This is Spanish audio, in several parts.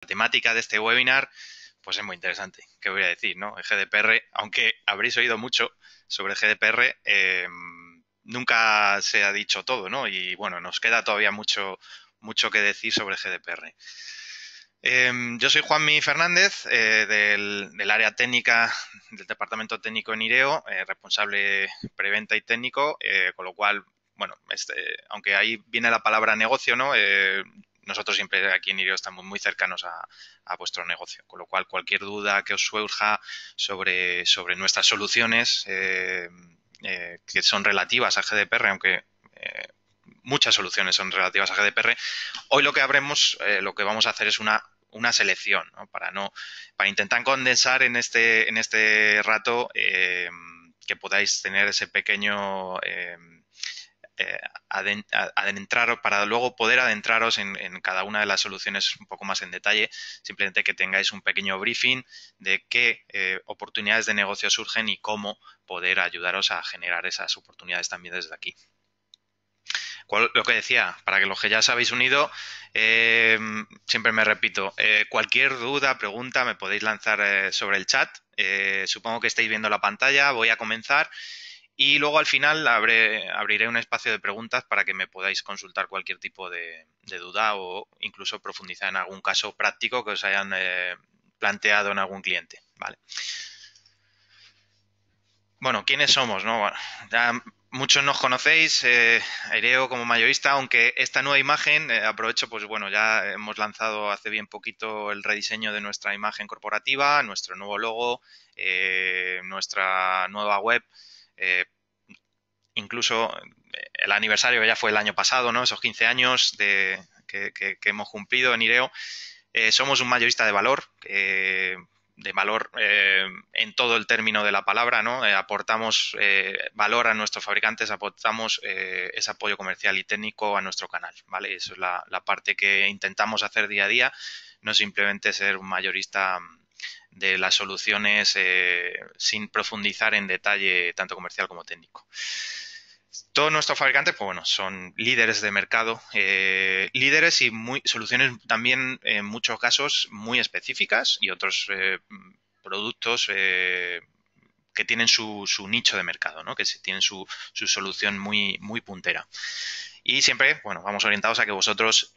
La temática de este webinar, pues es muy interesante. ¿Qué voy a decir? ¿no? El GDPR, aunque habréis oído mucho sobre el GDPR, em, nunca se ha dicho todo, ¿no? Y bueno, nos queda todavía mucho, mucho que decir sobre el GDPR. Em, yo soy Juanmi Fernández, eh, del, área técnica del Departamento Técnico en IREO, eh, responsable preventa y técnico, eh, con lo cual bueno, este, aunque ahí viene la palabra negocio, ¿no? nosotros siempre aquí en IRIO estamos muy cercanos a, vuestro negocio, con lo cual cualquier duda que os surja sobre, sobre nuestras soluciones eh, eh, que son relativas a GDPR, aunque eh, muchas soluciones son relativas a GDPR, hoy lo que habremos, lo que vamos a hacer es una una selección para no para intentar condensar en este en este rato que podáis tener ese pequeño eh, para luego poder adentraros en, cada una de las soluciones un poco más en detalle, simplemente que tengáis un pequeño briefing de qué eh, oportunidades de negocio surgen y cómo poder ayudaros a generar esas oportunidades también desde aquí lo que decía, para que los que ya os habéis unido, eh, siempre me repito, cualquier duda, pregunta me podéis lanzar sobre el chat. supongo que estáis viendo la pantalla, voy a comenzar y luego al final abriré un espacio de preguntas para que me podáis consultar cualquier tipo de, duda o incluso profundizar en algún caso práctico que os hayan eh, planteado en algún cliente. Vale. Bueno, ¿quiénes somos? No? muchos nos conocéis, eh, Aireo como mayorista, aunque esta nueva imagen, eh, aprovecho, pues bueno, ya hemos lanzado hace bien poquito el rediseño de nuestra imagen corporativa, nuestro nuevo logo, nuestra nueva web eh, incluso eh, el aniversario ya fue el año pasado, ¿no? Esos 15 años de, que, hemos cumplido en IREO. Eh, somos un mayorista de valor, de valor eh, en todo el término de la palabra, ¿no? aportamos valor a nuestros fabricantes, aportamos ese apoyo comercial y técnico a nuestro canal, ¿vale? Eso es la, la parte que intentamos hacer día a día, no simplemente ser un mayorista de las soluciones eh, sin profundizar en detalle tanto comercial como técnico. Todos nuestros fabricantes, pues bueno, son líderes de mercado, eh, líderes y muy, soluciones también en muchos casos muy específicas y otros eh, productos que tienen su, nicho de mercado, ¿no? que tienen su, su solución muy, muy puntera. Y siempre, bueno, vamos orientados a que vosotros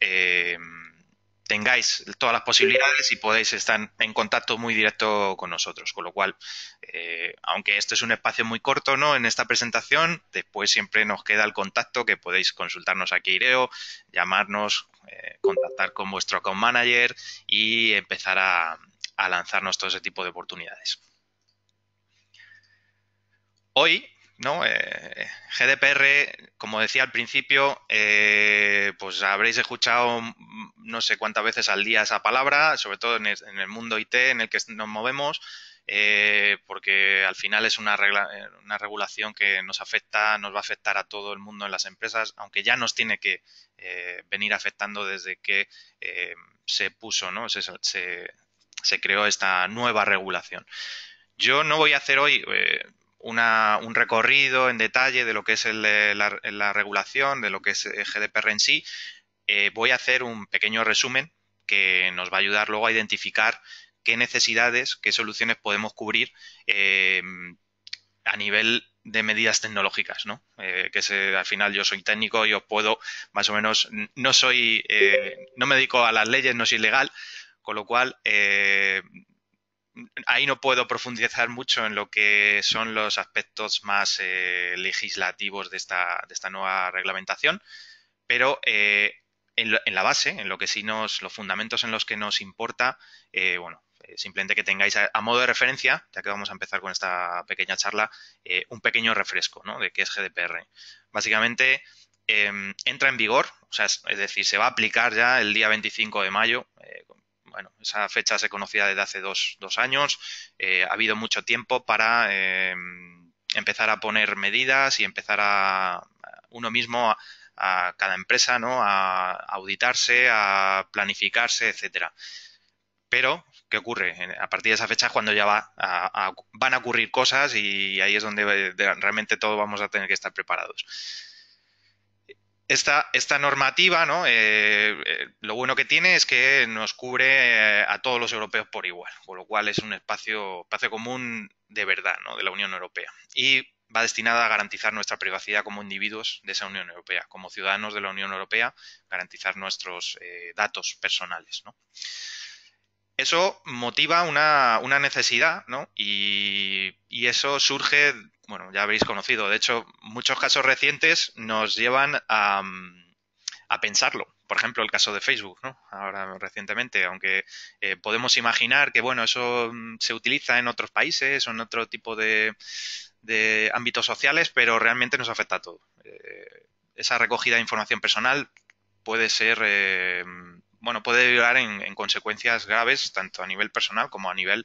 tengáis todas las posibilidades y podéis estar en contacto muy directo con nosotros. Con lo cual, eh, aunque esto es un espacio muy corto, ¿no? En esta presentación, después siempre nos queda el contacto que podéis consultarnos aquí Ireo, llamarnos, eh, contactar con vuestro account manager y empezar a, a lanzarnos todo ese tipo de oportunidades. Hoy ¿no? Eh, GDPR, como decía al principio, eh, pues habréis escuchado mm, no sé cuántas veces al día esa palabra, sobre todo en el, mundo IT en el que nos movemos, eh, porque al final es una, regulación que nos afecta, nos va a afectar a todo el mundo en las empresas, aunque ya nos tiene que venir afectando desde que se puso, ¿no? Se, creó esta nueva regulación. Yo no voy a hacer hoy un recorrido en detalle de lo que es eh, la, regulación, de lo que es eh, GDPR en sí, eh, voy a hacer un pequeño resumen que nos va a ayudar luego a identificar qué necesidades, qué soluciones podemos cubrir em, a nivel de medidas tecnológicas, ¿no? que se, al final yo soy técnico y os puedo, más o menos, no soy, no me dedico a las leyes, no soy legal, con lo cual ahí no puedo profundizar mucho en lo que son los aspectos más eh, legislativos de esta, de esta, nueva reglamentación, pero eh, en, la base, en lo que sí nos, los fundamentos en los que nos importa, eh, bueno, simplemente que tengáis a, modo de referencia, ya que vamos a empezar con esta pequeña charla, un pequeño refresco ¿no? de qué es GDPR. Básicamente, em, entra en vigor, o sea, es, decir, se va a aplicar ya el día 25 de mayo, bueno, esa fecha se conocía desde hace dos, dos años, eh, ha habido mucho tiempo para eh, empezar a poner medidas y empezar a uno mismo a, cada empresa, ¿no? A auditarse, a planificarse, etcétera. Pero, ¿qué ocurre? A partir de esa fecha es cuando ya va van a ocurrir cosas y ahí es donde eh, realmente todos vamos a tener que estar preparados esta, normativa, eh, eh, lo bueno que tiene es que nos cubre eh, a todos los europeos por igual, con lo cual es un espacio, espacio común de verdad, De la Unión Europea. Y va destinada a garantizar nuestra privacidad como individuos de esa Unión Europea, como ciudadanos de la Unión Europea, garantizar nuestros datos personales, Eso motiva una, necesidad, Y, y, eso surge bueno, ya habéis conocido. De hecho, muchos casos recientes nos llevan a, mm, pensarlo. Por ejemplo, el caso de Facebook, ¿no? Ahora recientemente, aunque eh, podemos imaginar que, bueno, eso mm, se utiliza en otros países o en otro tipo de, ámbitos sociales, pero realmente nos afecta a todo. Eh, esa recogida de información personal puede ser, eh, bueno, puede llevar en, consecuencias graves tanto a nivel personal como a nivel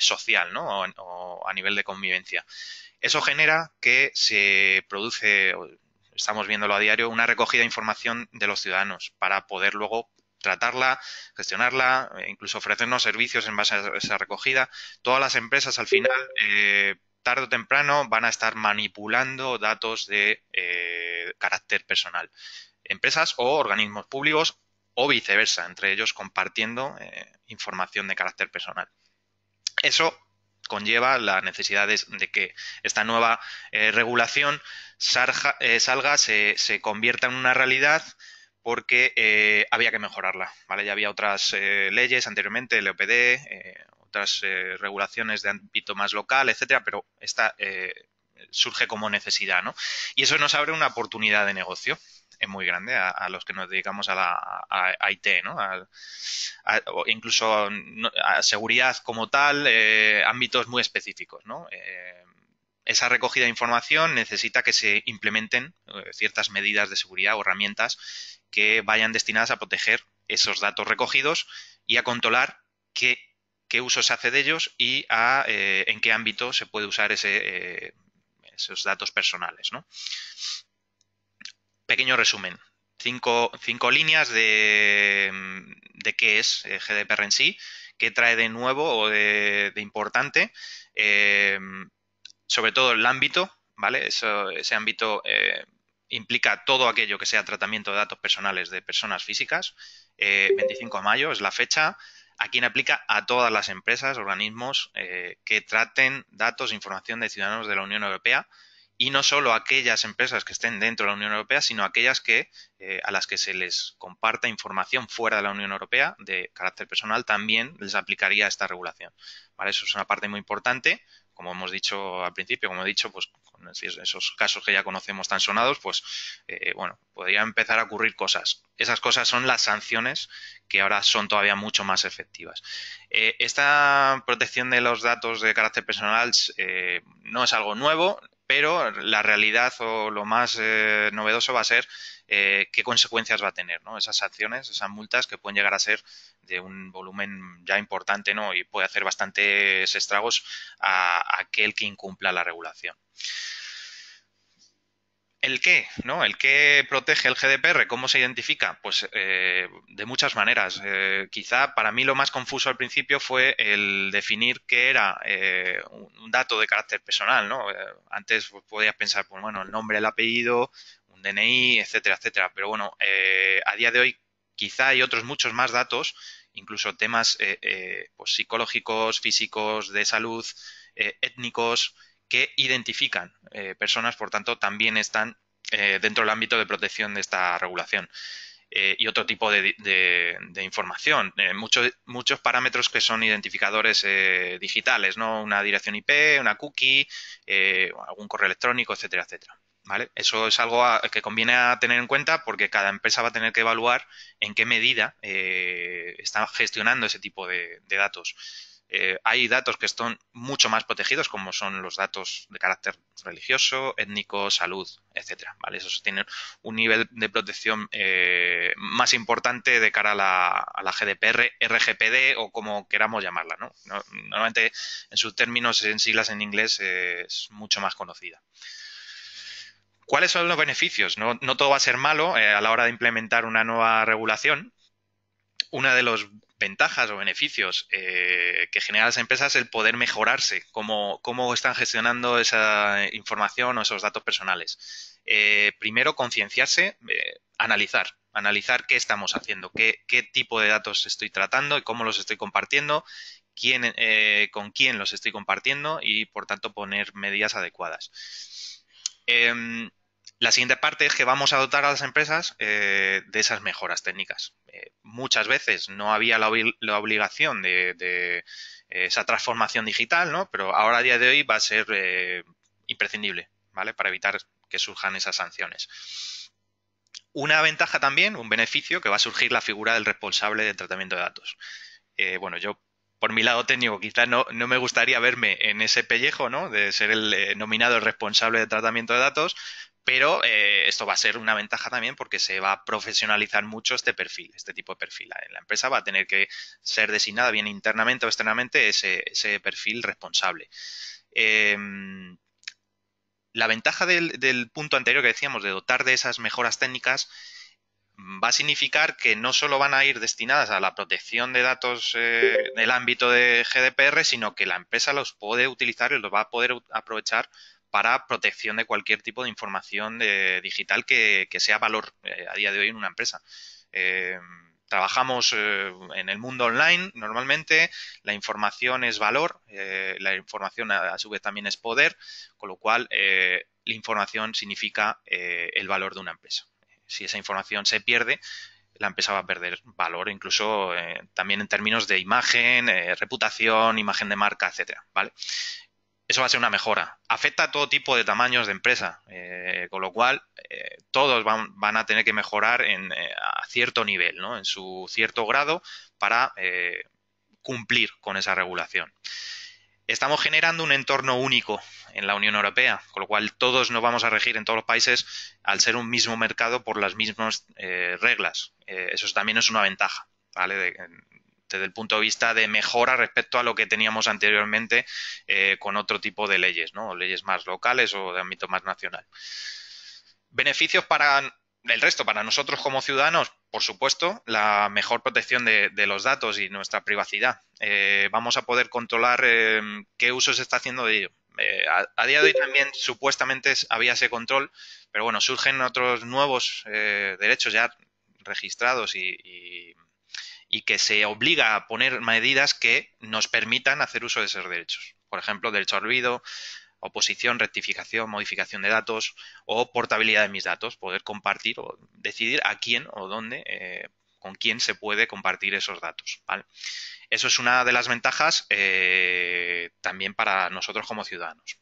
social, ¿no? o a nivel de convivencia. Eso genera que se produce, estamos viéndolo a diario, una recogida de información de los ciudadanos para poder luego tratarla, gestionarla, e incluso ofrecernos servicios en base a esa recogida. Todas las empresas al final, eh, tarde o temprano, van a estar manipulando datos de eh, carácter personal. Empresas o organismos públicos o viceversa, entre ellos compartiendo eh, información de carácter personal. Eso conlleva la necesidad de, que esta nueva eh, regulación eh, salga, se, se, convierta en una realidad porque eh, había que mejorarla, ¿vale? Ya había otras leyes anteriormente, el e OPD, otras regulaciones de ámbito más local, etcétera, pero esta surge como necesidad, ¿no? Y eso nos abre una oportunidad de negocio es muy grande a, los que nos dedicamos a la IT, ¿no? incluso a seguridad como tal, eh, ámbitos muy específicos, ¿no? Eh, esa recogida de información necesita que se implementen eh, ciertas medidas de seguridad o herramientas que vayan destinadas a proteger esos datos recogidos y a controlar qué, uso se hace de ellos y a, en qué ámbito se puede usar ese, esos datos personales. ¿no? pequeño resumen. Cinco, líneas de, qué es eh, GDPR en sí, qué trae de nuevo o de, importante, eh, sobre todo el ámbito, ¿vale? ese ámbito eh, implica todo aquello que sea tratamiento de datos personales de personas físicas. 25 de mayo es la fecha. a quién aplica a todas las empresas, organismos que traten datos, información de ciudadanos de la Unión Europea y no solo aquellas empresas que estén dentro de la Unión Europea, sino aquellas que eh, a las que se les comparta información fuera de la Unión Europea de carácter personal también les aplicaría esta regulación. ¿Vale? Eso es una parte muy importante. Como hemos dicho al principio, como he dicho, pues con esos casos que ya conocemos tan sonados, pues eh, bueno, podría empezar a ocurrir cosas. Esas cosas son las sanciones que ahora son todavía mucho más efectivas. Eh, esta protección de los datos de carácter personal no es algo nuevo, pero la realidad o lo más eh, novedoso va a ser eh, qué consecuencias va a tener, Esas acciones, esas multas que pueden llegar a ser de un volumen ya importante, Y puede hacer bastantes estragos a aquel que incumpla la regulación. ¿El qué? ¿No? ¿El qué protege el GDPR? ¿Cómo se identifica? Pues eh, de muchas maneras. Eh, quizá para mí lo más confuso al principio fue el definir qué era eh, un dato de carácter personal, ¿no? antes pues, podías pensar, pues bueno, el nombre, el apellido, un DNI, etcétera, etcétera. Pero bueno, a día de hoy quizá hay otros muchos más datos, incluso temas pues, psicológicos, físicos, de salud, étnicos, que identifican personas, por tanto, también están eh, dentro del ámbito de protección de esta regulación. Eh, y otro tipo de, información. Eh, muchos, muchos parámetros que son identificadores digitales, ¿no? Una dirección IP, una cookie, algún correo electrónico, etcétera, etcétera. ¿Vale? Eso es algo que conviene tener en cuenta porque cada empresa va a tener que evaluar en qué medida está gestionando ese tipo de datos. Eh, hay datos que están mucho más protegidos, como son los datos de carácter religioso, étnico, salud, etcétera. ¿vale? Esos tienen un nivel de protección eh, más importante de cara a la, GDPR, RGPD o como queramos llamarla. normalmente en sus términos, en siglas en inglés, eh, es mucho más conocida. ¿Cuáles son los beneficios? No, todo va a ser malo a la hora de implementar una nueva regulación Una de los ventajas o beneficios eh, que genera las empresas el poder mejorarse, cómo, están gestionando esa información o esos datos personales. Eh, primero, concienciarse, eh, analizar, analizar qué estamos haciendo, qué, tipo de datos estoy tratando y cómo los estoy compartiendo, con quién los estoy compartiendo y, por tanto, poner medidas adecuadas. Em, la siguiente parte es que vamos a dotar a las empresas de esas mejoras técnicas eh, muchas veces no había la, obligación de, eh, esa transformación digital, ¿no? Pero ahora a día de hoy va a ser eh, imprescindible, ¿vale? Para evitar que surjan esas sanciones. Una ventaja también, un beneficio, que va a surgir la figura del responsable de tratamiento de datos. bueno, yo por mi lado técnico, quizás no, no, me gustaría verme en ese pellejo, ¿no? De ser el nominado responsable de tratamiento de datos, pero eh, esto va a ser una ventaja también porque se va a profesionalizar mucho este perfil, este tipo de perfil. Eh, la empresa va a tener que ser designada bien internamente o externamente ese, perfil responsable. Em, la ventaja del, punto anterior que decíamos de dotar de esas mejoras técnicas mm, va a significar que no solo van a ir destinadas a la protección de datos en eh, del ámbito de GDPR, sino que la empresa los puede utilizar y los va a poder aprovechar para protección de cualquier tipo de información de, eh, digital que, sea valor eh, a día de hoy en una empresa. Eh, trabajamos en el mundo online normalmente, la información es valor, la información a, su vez también es poder, con lo cual la información significa el valor de una empresa. Si esa información se pierde, la empresa va a perder valor, incluso también en términos de imagen, reputación, imagen de marca, etcétera, ¿vale? eso va a ser una mejora. Afecta a todo tipo de tamaños de empresa, eh, con lo cual eh, todos van, a tener que mejorar en, eh, a cierto nivel, ¿no? en su cierto grado, para cumplir con esa regulación. Estamos generando un entorno único en la Unión Europea, con lo cual todos nos vamos a regir en todos los países al ser un mismo mercado por las mismas reglas. eso también es una ventaja ¿vale? de, desde el punto de vista de mejora respecto a lo que teníamos anteriormente eh, con otro tipo de leyes, ¿no? Leyes más locales o de ámbito más nacional. Beneficios para el resto, para nosotros como ciudadanos, por supuesto, la mejor protección de, los datos y nuestra privacidad. Eh, vamos a poder controlar eh, qué uso se está haciendo de ello. a, día de hoy también supuestamente había ese control, pero bueno, surgen otros nuevos derechos ya registrados y, y que se obliga a poner medidas que nos permitan hacer uso de esos derechos. Por ejemplo, derecho al olvido, oposición, rectificación, modificación de datos o portabilidad de mis datos, poder compartir o decidir a quién o dónde, eh, con quién se puede compartir esos datos. Eso es una de las ventajas eh, también para nosotros como ciudadanos.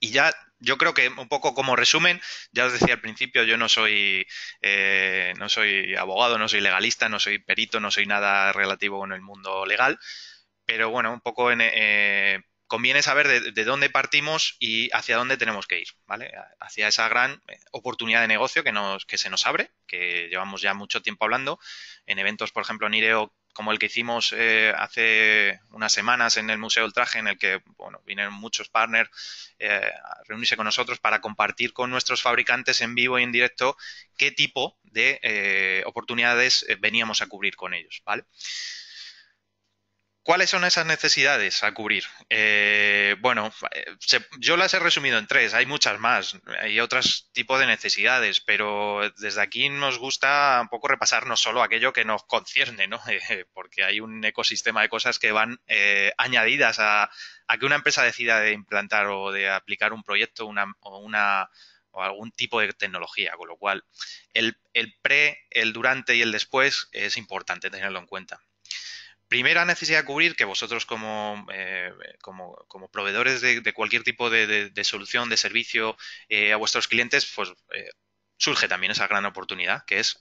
Y ya yo creo que un poco como resumen, ya os decía al principio, yo no soy, eh, no soy abogado, no soy legalista, no soy perito, no soy nada relativo con el mundo legal, pero bueno, un poco en, eh, conviene saber de, de, dónde partimos y hacia dónde tenemos que ir, ¿vale? Hacia esa gran eh, oportunidad de negocio que, nos, que se nos abre, que llevamos ya mucho tiempo hablando. En eventos, por ejemplo, en IREO como el que hicimos eh, hace unas semanas en el Museo del Traje, en el que bueno, vinieron muchos partners eh, a reunirse con nosotros para compartir con nuestros fabricantes en vivo y en directo qué tipo de eh, oportunidades veníamos a cubrir con ellos. ¿vale? ¿Cuáles son esas necesidades a cubrir? Eh, bueno, eh, yo las he resumido en tres, hay muchas más, hay otros tipos de necesidades, pero desde aquí nos gusta un poco repasarnos solo aquello que nos concierne, ¿no? Eh, porque hay un ecosistema de cosas que van añadidas a, que una empresa decida de implantar o de aplicar un proyecto una, o algún tipo de tecnología, con lo cual el, pre, el durante y el después es importante tenerlo en cuenta primera necesidad de cubrir que vosotros como, eh, como, proveedores de, cualquier tipo de, solución, de servicio eh, a vuestros clientes, pues eh, surge también esa gran oportunidad, que es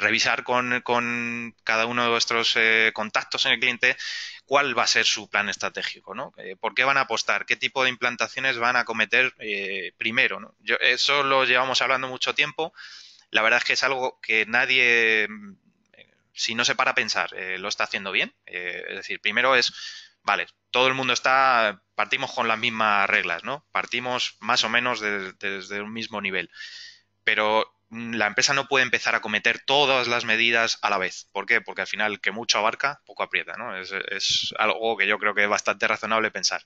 revisar con, cada uno de vuestros contactos en el cliente cuál va a ser su plan estratégico, ¿no? ¿Por qué van a apostar? ¿Qué tipo de implantaciones van a cometer primero? Yo, eso lo llevamos hablando mucho tiempo. La verdad es que es algo que nadie si no se para a pensar, eh, lo está haciendo bien. Eh, es decir, primero es, vale, todo el mundo está, partimos con las mismas reglas, ¿no? Partimos más o menos desde un mismo nivel. Pero mm, la empresa no puede empezar a cometer todas las medidas a la vez. ¿Por qué? Porque al final que mucho abarca, poco aprieta, ¿no? es algo que yo creo que es bastante razonable pensar.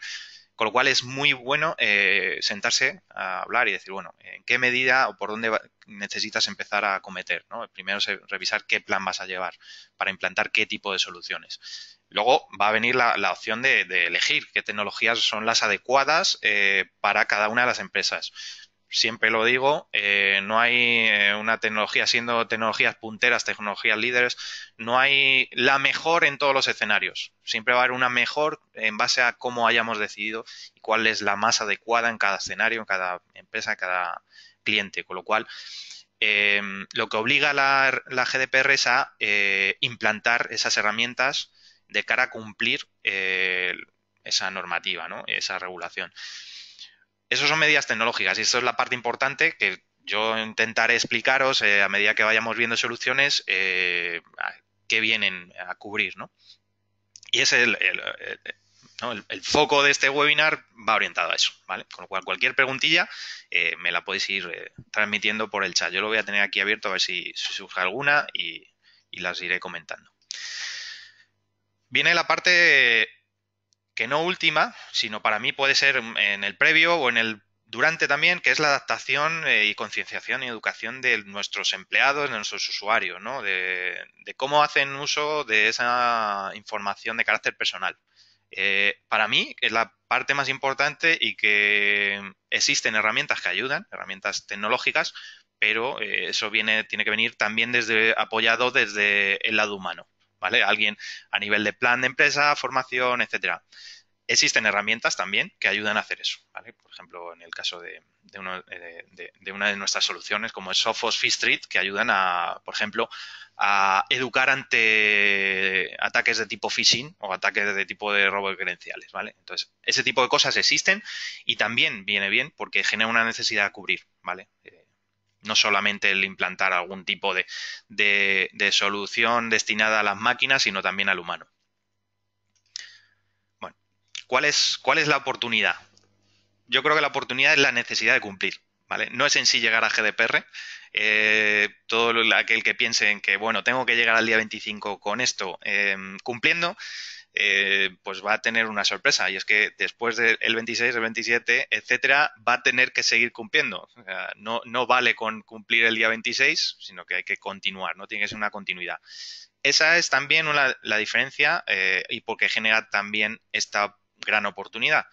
Con lo cual es muy bueno eh, sentarse a hablar y decir, bueno, en qué medida o por dónde necesitas empezar a acometer. ¿no? Primero es revisar qué plan vas a llevar para implantar qué tipo de soluciones. Luego va a venir la, opción de, elegir qué tecnologías son las adecuadas eh, para cada una de las empresas siempre lo digo, eh, no hay eh, una tecnología, siendo tecnologías punteras, tecnologías líderes, no hay la mejor en todos los escenarios. Siempre va a haber una mejor en base a cómo hayamos decidido y cuál es la más adecuada en cada escenario, en cada empresa, en cada cliente. Con lo cual, em, lo que obliga la, la GDPR es a eh, implantar esas herramientas de cara a cumplir esa normativa, ¿no? esa regulación. Esas son medidas tecnológicas y eso es la parte importante que yo intentaré explicaros eh, a medida que vayamos viendo soluciones eh, que vienen a cubrir, Y es el, foco de este webinar va orientado a eso, ¿vale? Con lo cual, cualquier preguntilla eh, me la podéis ir transmitiendo por el chat. Yo lo voy a tener aquí abierto a ver si, surge alguna y, y, las iré comentando. Viene la parte que no última, sino para mí puede ser en el previo o en el durante también, que es la adaptación eh, y concienciación y educación de nuestros empleados, de nuestros usuarios, ¿no? de, cómo hacen uso de esa información de carácter personal. Eh, para mí es la parte más importante y que existen herramientas que ayudan, herramientas tecnológicas, pero eh, eso viene, tiene que venir también desde apoyado desde el lado humano. Alguien a nivel de plan de empresa, formación, etcétera. Existen herramientas también que ayudan a hacer eso, Por ejemplo, en el caso eh, de, una de nuestras soluciones, como es Sophos Free Street, que ayudan a, por ejemplo, a educar ante ataques de tipo phishing o ataques de tipo de robo de credenciales, ¿vale? Entonces, ese tipo de cosas existen y también viene bien porque genera una necesidad de cubrir, ¿vale? Eh, no solamente el implantar algún tipo de, de, solución destinada a las máquinas, sino también al humano. Bueno, ¿cuál es, ¿cuál es la oportunidad? Yo creo que la oportunidad es la necesidad de cumplir. ¿Vale? No es en sí llegar a GDPR. Eh, todo aquel que piense en que, bueno, tengo que llegar al día 25 con esto eh, cumpliendo, eh, pues va a tener una sorpresa y es que después del 26, el 27, etcétera, va a tener que seguir cumpliendo. no, no vale con cumplir el día 26, sino que hay que continuar, no tiene que ser una continuidad. Esa es también la diferencia eh, y porque genera también esta gran oportunidad,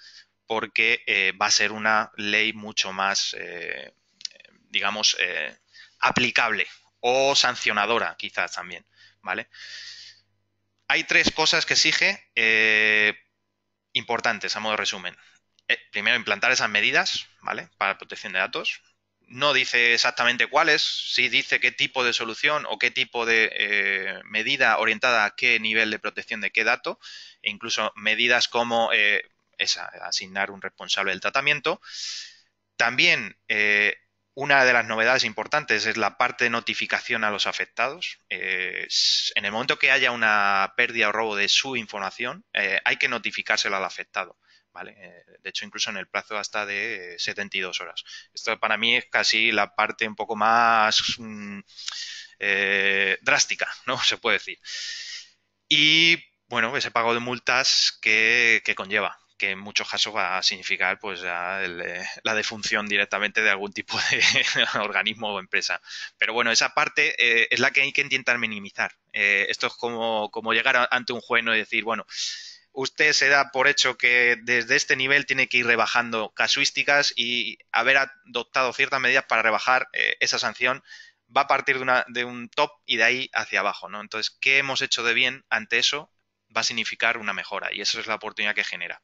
porque eh, va a ser una ley mucho más, digamos, aplicable o sancionadora quizás también, ¿vale? hay tres cosas que exige eh, importantes, a modo de resumen. Eh, primero, implantar esas medidas, ¿vale? Para protección de datos. No dice exactamente cuáles, sí dice qué tipo de solución o qué tipo de eh, medida orientada a qué nivel de protección de qué dato, e incluso medidas como esa, asignar un responsable del tratamiento. También una de las novedades importantes es la parte de notificación a los afectados. Eh, en el momento que haya una pérdida o robo de su información, eh, hay que notificárselo al afectado. ¿vale? Eh, de hecho, incluso en el plazo hasta de 72 horas. Esto para mí es casi la parte un poco más mm, drástica, ¿no? Se puede decir. Y, bueno, ese pago de multas que conlleva que en muchos casos va a significar pues eh, la defunción directamente de algún tipo de organismo o empresa. Pero bueno, esa parte eh, es la que hay que intentar minimizar. Eh, esto es como, llegar ante un juez y decir, bueno, usted se da por hecho que desde este nivel tiene que ir rebajando casuísticas y haber adoptado ciertas medidas para rebajar esa sanción va a partir de, una, de, un top y de ahí hacia abajo, ¿no? Entonces, ¿qué hemos hecho de bien ante eso va a significar una mejora y esa es la oportunidad que genera.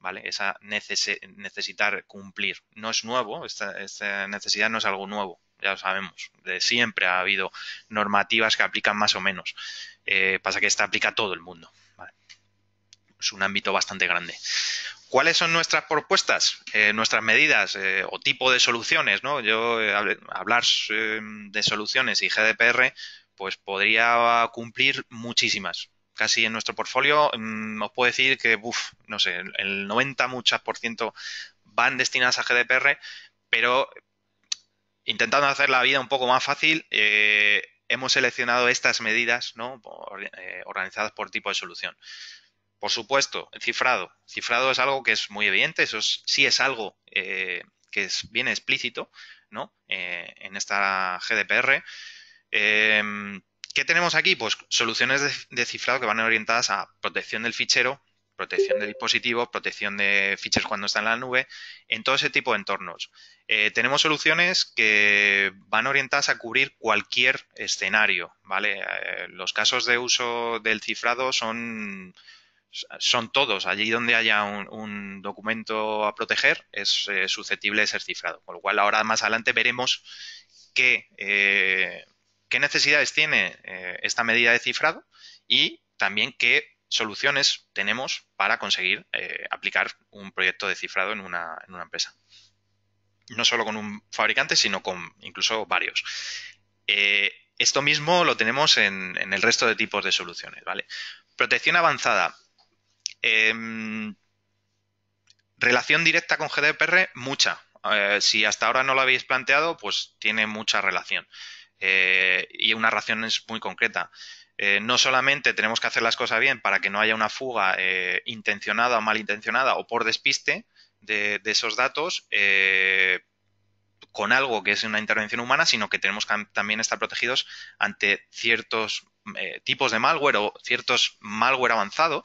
¿Vale? Esa necesidad necesitar cumplir. No es nuevo, esta, necesidad no es algo nuevo, ya lo sabemos. De siempre ha habido normativas que aplican más o menos. Eh, pasa que esta aplica a todo el mundo. Es un ámbito bastante grande. ¿Cuáles son nuestras propuestas, eh, nuestras medidas eh, o tipo de soluciones? ¿no? Yo hablar de soluciones y GDPR, pues podría cumplir muchísimas casi en nuestro portfolio, mm, os puedo decir que, no sé, el 90 muchas por ciento van destinadas a GDPR, pero intentando hacer la vida un poco más fácil, eh, hemos seleccionado estas medidas ¿no? Eh, organizadas por tipo de solución. Por supuesto, el cifrado. Cifrado es algo que es muy evidente, eso sí es algo eh, que es bien explícito ¿no? en esta GDPR. Em, ¿Qué tenemos aquí? Pues soluciones de, cifrado que van orientadas a protección del fichero, protección del dispositivo, protección de ficheros cuando está en la nube, en todo ese tipo de entornos. Eh, tenemos soluciones que van orientadas a cubrir cualquier escenario, ¿vale? Eh, los casos de uso del cifrado son, son todos. Allí donde haya un, documento a proteger es eh, susceptible de ser cifrado. Con lo cual ahora más adelante veremos qué qué necesidades tiene eh, esta medida de cifrado y también qué soluciones tenemos para conseguir eh, aplicar un proyecto de cifrado en una, empresa. No solo con un fabricante, sino con incluso varios. Eh, esto mismo lo tenemos en, el resto de tipos de soluciones, ¿vale? Protección avanzada. Em, relación directa con GDPR, mucha. si hasta ahora no lo habéis planteado, pues tiene mucha relación. Eh, y una ración es muy concreta. Eh, no solamente tenemos que hacer las cosas bien para que no haya una fuga eh, intencionada o malintencionada o por despiste de, esos datos con algo que es una intervención humana, sino que tenemos que también estar protegidos ante ciertos tipos de malware o ciertos malware avanzado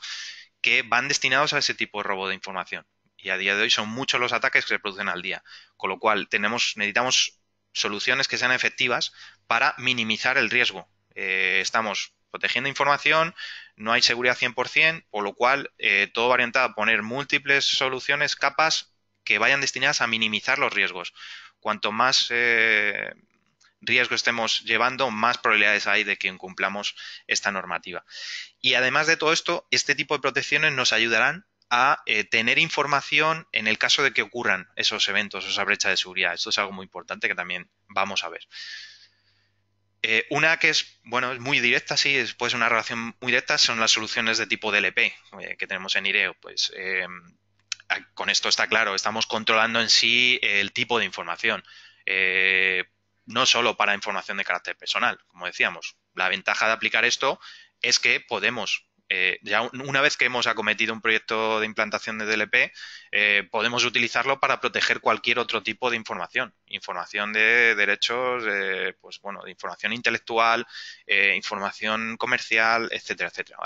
que van destinados a ese tipo de robo de información. Y a día de hoy son muchos los ataques que se producen al día. Con lo cual, tenemos, necesitamos soluciones que sean efectivas para minimizar el riesgo. Eh, estamos protegiendo información, no hay seguridad 100%, por lo cual eh, todo va orientado a poner múltiples soluciones, capas que vayan destinadas a minimizar los riesgos. Cuanto más eh, riesgo estemos llevando, más probabilidades hay de que incumplamos esta normativa. Y además de todo esto, este tipo de protecciones nos ayudarán a eh, tener información en el caso de que ocurran esos eventos, esa brecha de seguridad. Esto es algo muy importante que también vamos a ver. Eh, una que es, bueno, es muy directa, sí, es una relación muy directa, son las soluciones de tipo DLP eh, que tenemos en IREO. Pues con esto está claro, estamos controlando en sí el tipo de información. no solo para información de carácter personal, como decíamos. La ventaja de aplicar esto es que podemos eh, ya una vez que hemos acometido un proyecto de implantación de DLP, eh, podemos utilizarlo para proteger cualquier otro tipo de información. Información de derechos, eh, pues bueno, de información intelectual, información comercial, etcétera, etcétera,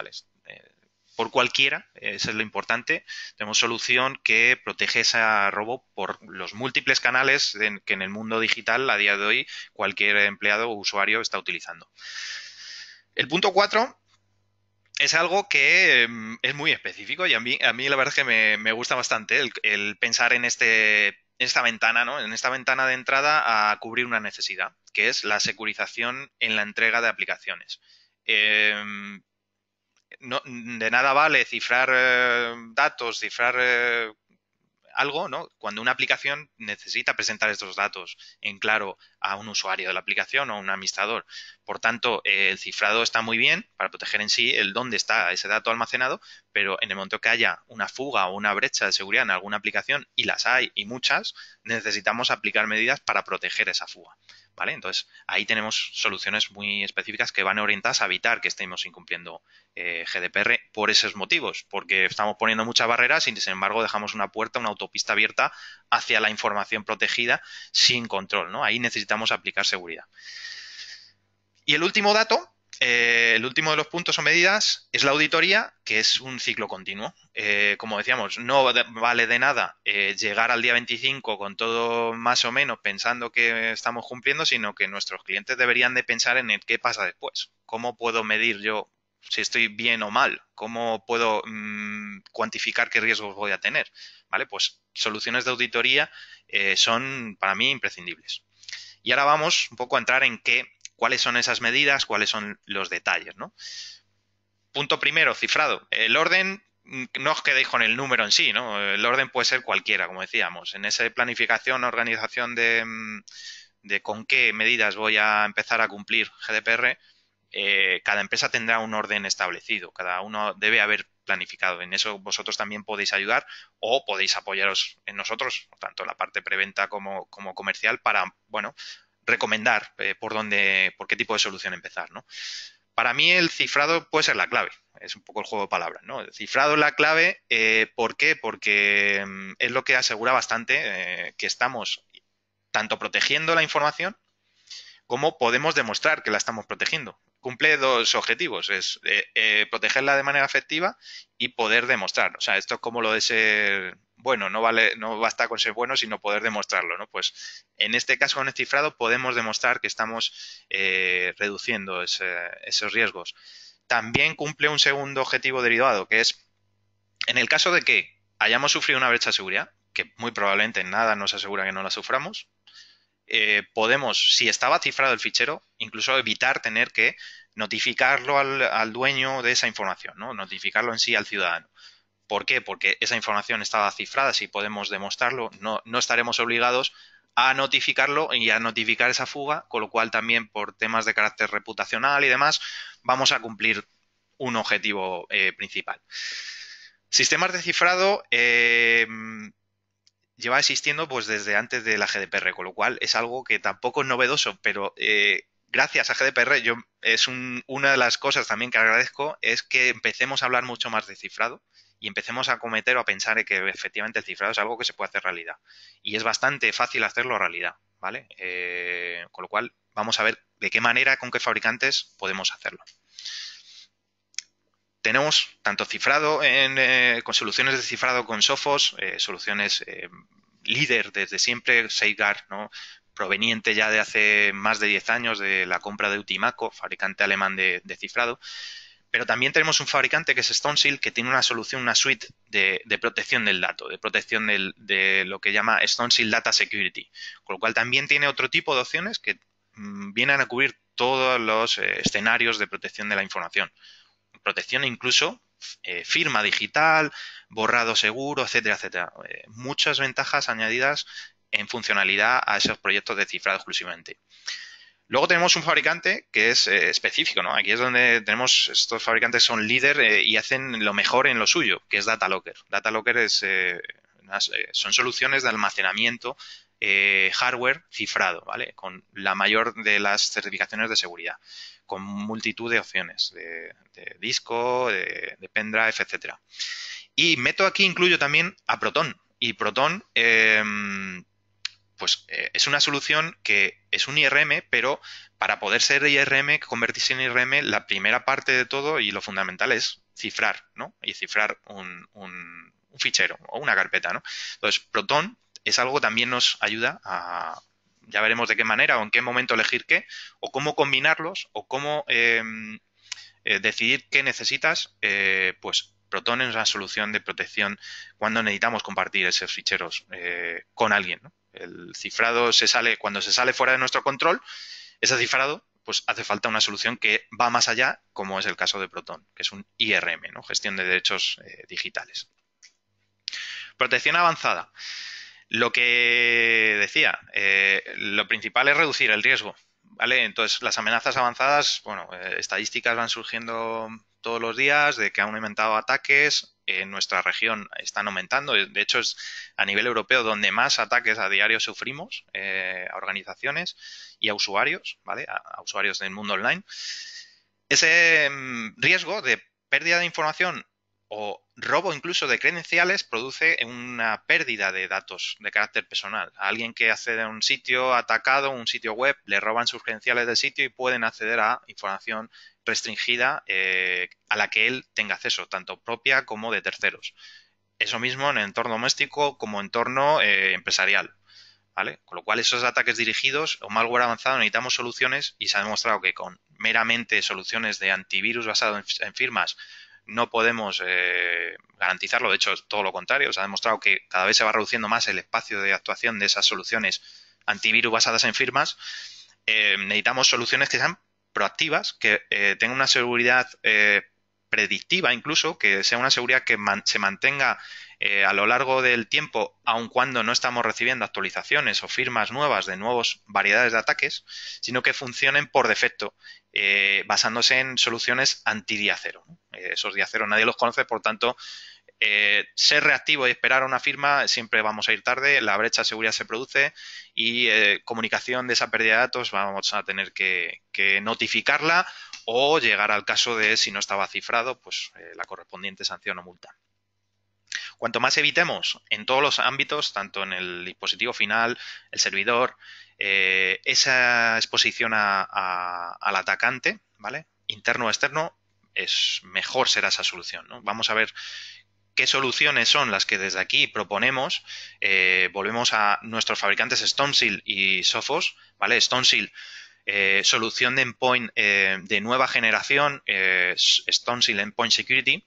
por cualquiera, eso es lo importante. Tenemos solución que protege ese robo por los múltiples canales que en el mundo digital a día de hoy cualquier empleado o usuario está utilizando. El punto cuatro es algo que mm, es muy específico y a mí, a la verdad es que me, gusta bastante el, pensar este, en esta ventana, ¿no? En esta ventana de entrada a cubrir una necesidad, que es la securización en la entrega de aplicaciones. Em, de nada vale cifrar eh, datos, cifrar eh, algo, ¿no? Cuando una aplicación necesita presentar estos datos en claro a un usuario de la aplicación o a un administrador. Por tanto, eh, el cifrado está muy bien para proteger en sí el dónde está ese dato almacenado, pero en el momento que haya una fuga o una brecha de seguridad en alguna aplicación, y las hay y muchas, necesitamos aplicar medidas para proteger esa fuga. ¿vale? Entonces, ahí tenemos soluciones muy específicas que van orientadas a evitar que estemos incumpliendo eh, GDPR por esos motivos, porque estamos poniendo muchas barreras y, sin embargo, dejamos una puerta, una autopista abierta hacia la información protegida sin control, ¿no? Ahí necesitamos aplicar seguridad. Y el último dato eh, el último de los puntos o medidas es la auditoría, que es un ciclo continuo. Eh, como decíamos, no vale de nada eh, llegar al día 25 con todo más o menos pensando que estamos cumpliendo, sino que nuestros clientes deberían de pensar en el qué pasa después. ¿Cómo puedo medir yo si estoy bien o mal? ¿Cómo puedo mm, cuantificar qué riesgos voy a tener? ¿Vale? Pues soluciones de auditoría son para mí imprescindibles. Y ahora vamos un poco a entrar en qué cuáles son esas medidas, cuáles son los detalles, ¿no? Punto primero, cifrado. El orden mm, no os quedéis con el número en sí, ¿no? El orden puede ser cualquiera, como decíamos. En esa planificación, organización de, mm, con qué medidas voy a empezar a cumplir GDPR, eh, cada empresa tendrá un orden establecido, cada uno debe haber planificado. En eso vosotros también podéis ayudar o podéis apoyaros en nosotros, tanto en la parte preventa como, como comercial, para, bueno, recomendar eh, por dónde, por qué tipo de solución empezar, ¿no? Para mí el cifrado puede ser la clave, es un poco el juego de palabras, ¿no? El cifrado es la clave, eh, ¿por qué? Porque mm, es lo que asegura bastante eh, que estamos tanto protegiendo la información como podemos demostrar que la estamos protegiendo cumple dos objetivos, es protegerla de manera efectiva y poder demostrar. O sea, esto es como lo de ser bueno, no vale, no basta con ser bueno, sino poder demostrarlo, ¿no? Pues en este caso con el cifrado podemos demostrar que estamos eh, reduciendo esos riesgos. También cumple un segundo objetivo derivado, que es en el caso de que hayamos sufrido una brecha de seguridad, que muy probablemente nada nos asegura que no la suframos, eh, podemos, si estaba cifrado el fichero, incluso evitar tener que notificarlo al, al dueño de esa información, ¿no? notificarlo en sí al ciudadano. ¿Por qué? Porque esa información estaba cifrada, si podemos demostrarlo, no, estaremos obligados a notificarlo y a notificar esa fuga, con lo cual también por temas de carácter reputacional y demás, vamos a cumplir un objetivo eh, principal. Sistemas de cifrado eh, lleva existiendo pues desde antes de la GDPR, con lo cual es algo que tampoco es novedoso, pero eh, gracias a GDPR, yo es una de las cosas también que agradezco es que empecemos a hablar mucho más de cifrado y empecemos a cometer o a pensar que efectivamente el cifrado es algo que se puede hacer realidad. Y es bastante fácil hacerlo realidad, ¿vale? Eh, con lo cual, vamos a ver de qué manera, con qué fabricantes podemos hacerlo. Tenemos tanto cifrado en, eh, con soluciones de cifrado con Sophos, eh, soluciones líder desde siempre, SafeGuard, ¿no? proveniente ya de hace más de 10 años de la compra de Utimaco, fabricante alemán de cifrado. Pero también tenemos un fabricante que es StoneShield, que tiene una solución, una suite de, protección del dato, de protección de lo que llama StoneShield Data Security. Con lo cual también tiene otro tipo de opciones que mm, vienen a cubrir todos los eh, escenarios de protección de la información. Protección incluso eh, firma digital, borrado seguro, etcétera, etcétera. Eh, muchas ventajas añadidas en funcionalidad a esos proyectos de cifrado exclusivamente. Luego tenemos un fabricante que es eh, específico, ¿no? Aquí es donde tenemos estos fabricantes son líder eh, y hacen lo mejor en lo suyo, que es Data Locker. es, Locker eh, son soluciones de almacenamiento hardware cifrado, ¿vale? Con la mayor de las certificaciones de seguridad, con multitud de opciones de, disco, de, pendrive, etcétera. Y meto aquí incluyo también a Proton. Y Proton em, pues, eh, es una solución que es un IRM, pero para poder ser IRM, convertirse en IRM, la primera parte de todo y lo fundamental es cifrar, ¿no? Y cifrar un, fichero o una carpeta, ¿no? Entonces, Proton es algo que también nos ayuda a, ya veremos de qué manera o en qué momento elegir qué, o cómo combinarlos, o cómo em, eh, decidir qué necesitas, eh, pues Proton es una solución de protección cuando necesitamos compartir esos ficheros con alguien. ¿no? el cifrado se sale, cuando se sale fuera de nuestro control, ese cifrado, pues hace falta una solución que va más allá, como es el caso de Proton, que es un IRM, ¿no? Gestión de derechos eh, digitales. Protección avanzada. Lo que decía, eh, lo principal es reducir el riesgo, ¿vale? Entonces, las amenazas avanzadas, bueno, eh, estadísticas van surgiendo todos los días de que han aumentado ataques, en nuestra región están aumentando. De hecho, es a nivel europeo donde más ataques a diario sufrimos eh, a organizaciones y a usuarios, ¿vale? a usuarios del mundo online. Ese mm, riesgo de pérdida de información o robo incluso de credenciales produce una pérdida de datos de carácter personal. alguien que accede a un sitio atacado, un sitio web, le roban sus credenciales del sitio y pueden acceder a información restringida eh, a la que él tenga acceso, tanto propia como de terceros. Eso mismo en el entorno doméstico como en entorno eh, empresarial. Con lo cual, esos ataques dirigidos o malware avanzado necesitamos soluciones y se ha demostrado que con meramente soluciones de antivirus basado en firmas no podemos eh, garantizarlo, de hecho todo lo contrario, se ha demostrado que cada vez se va reduciendo más el espacio de actuación de esas soluciones antivirus basadas en firmas, eh, necesitamos soluciones que sean proactivas, que eh, tengan una seguridad predictiva incluso, que sea una seguridad que se mantenga eh, a lo largo del tiempo, aun cuando no estamos recibiendo actualizaciones o firmas nuevas de nuevas variedades de ataques, sino que funcionen por defecto, eh, basándose en soluciones anti-día cero. Eh, esos día cero nadie los conoce, por tanto, eh, ser reactivo y esperar a una firma, siempre vamos a ir tarde, la brecha de seguridad se produce y eh, comunicación de esa pérdida de datos vamos a tener que, notificarla o llegar al caso de si no estaba cifrado, pues eh, la correspondiente sanción o multa. Cuanto más evitemos en todos los ámbitos, tanto en el dispositivo final, el servidor, esa exposición al atacante, ¿vale? Interno o externo, es mejor será esa solución. Vamos a ver qué soluciones son las que desde aquí proponemos, eh, volvemos a nuestros fabricantes StoneSeal y Sophos, ¿vale? Eh, solución de endpoint eh, de nueva generación, StoneSeal Endpoint Security,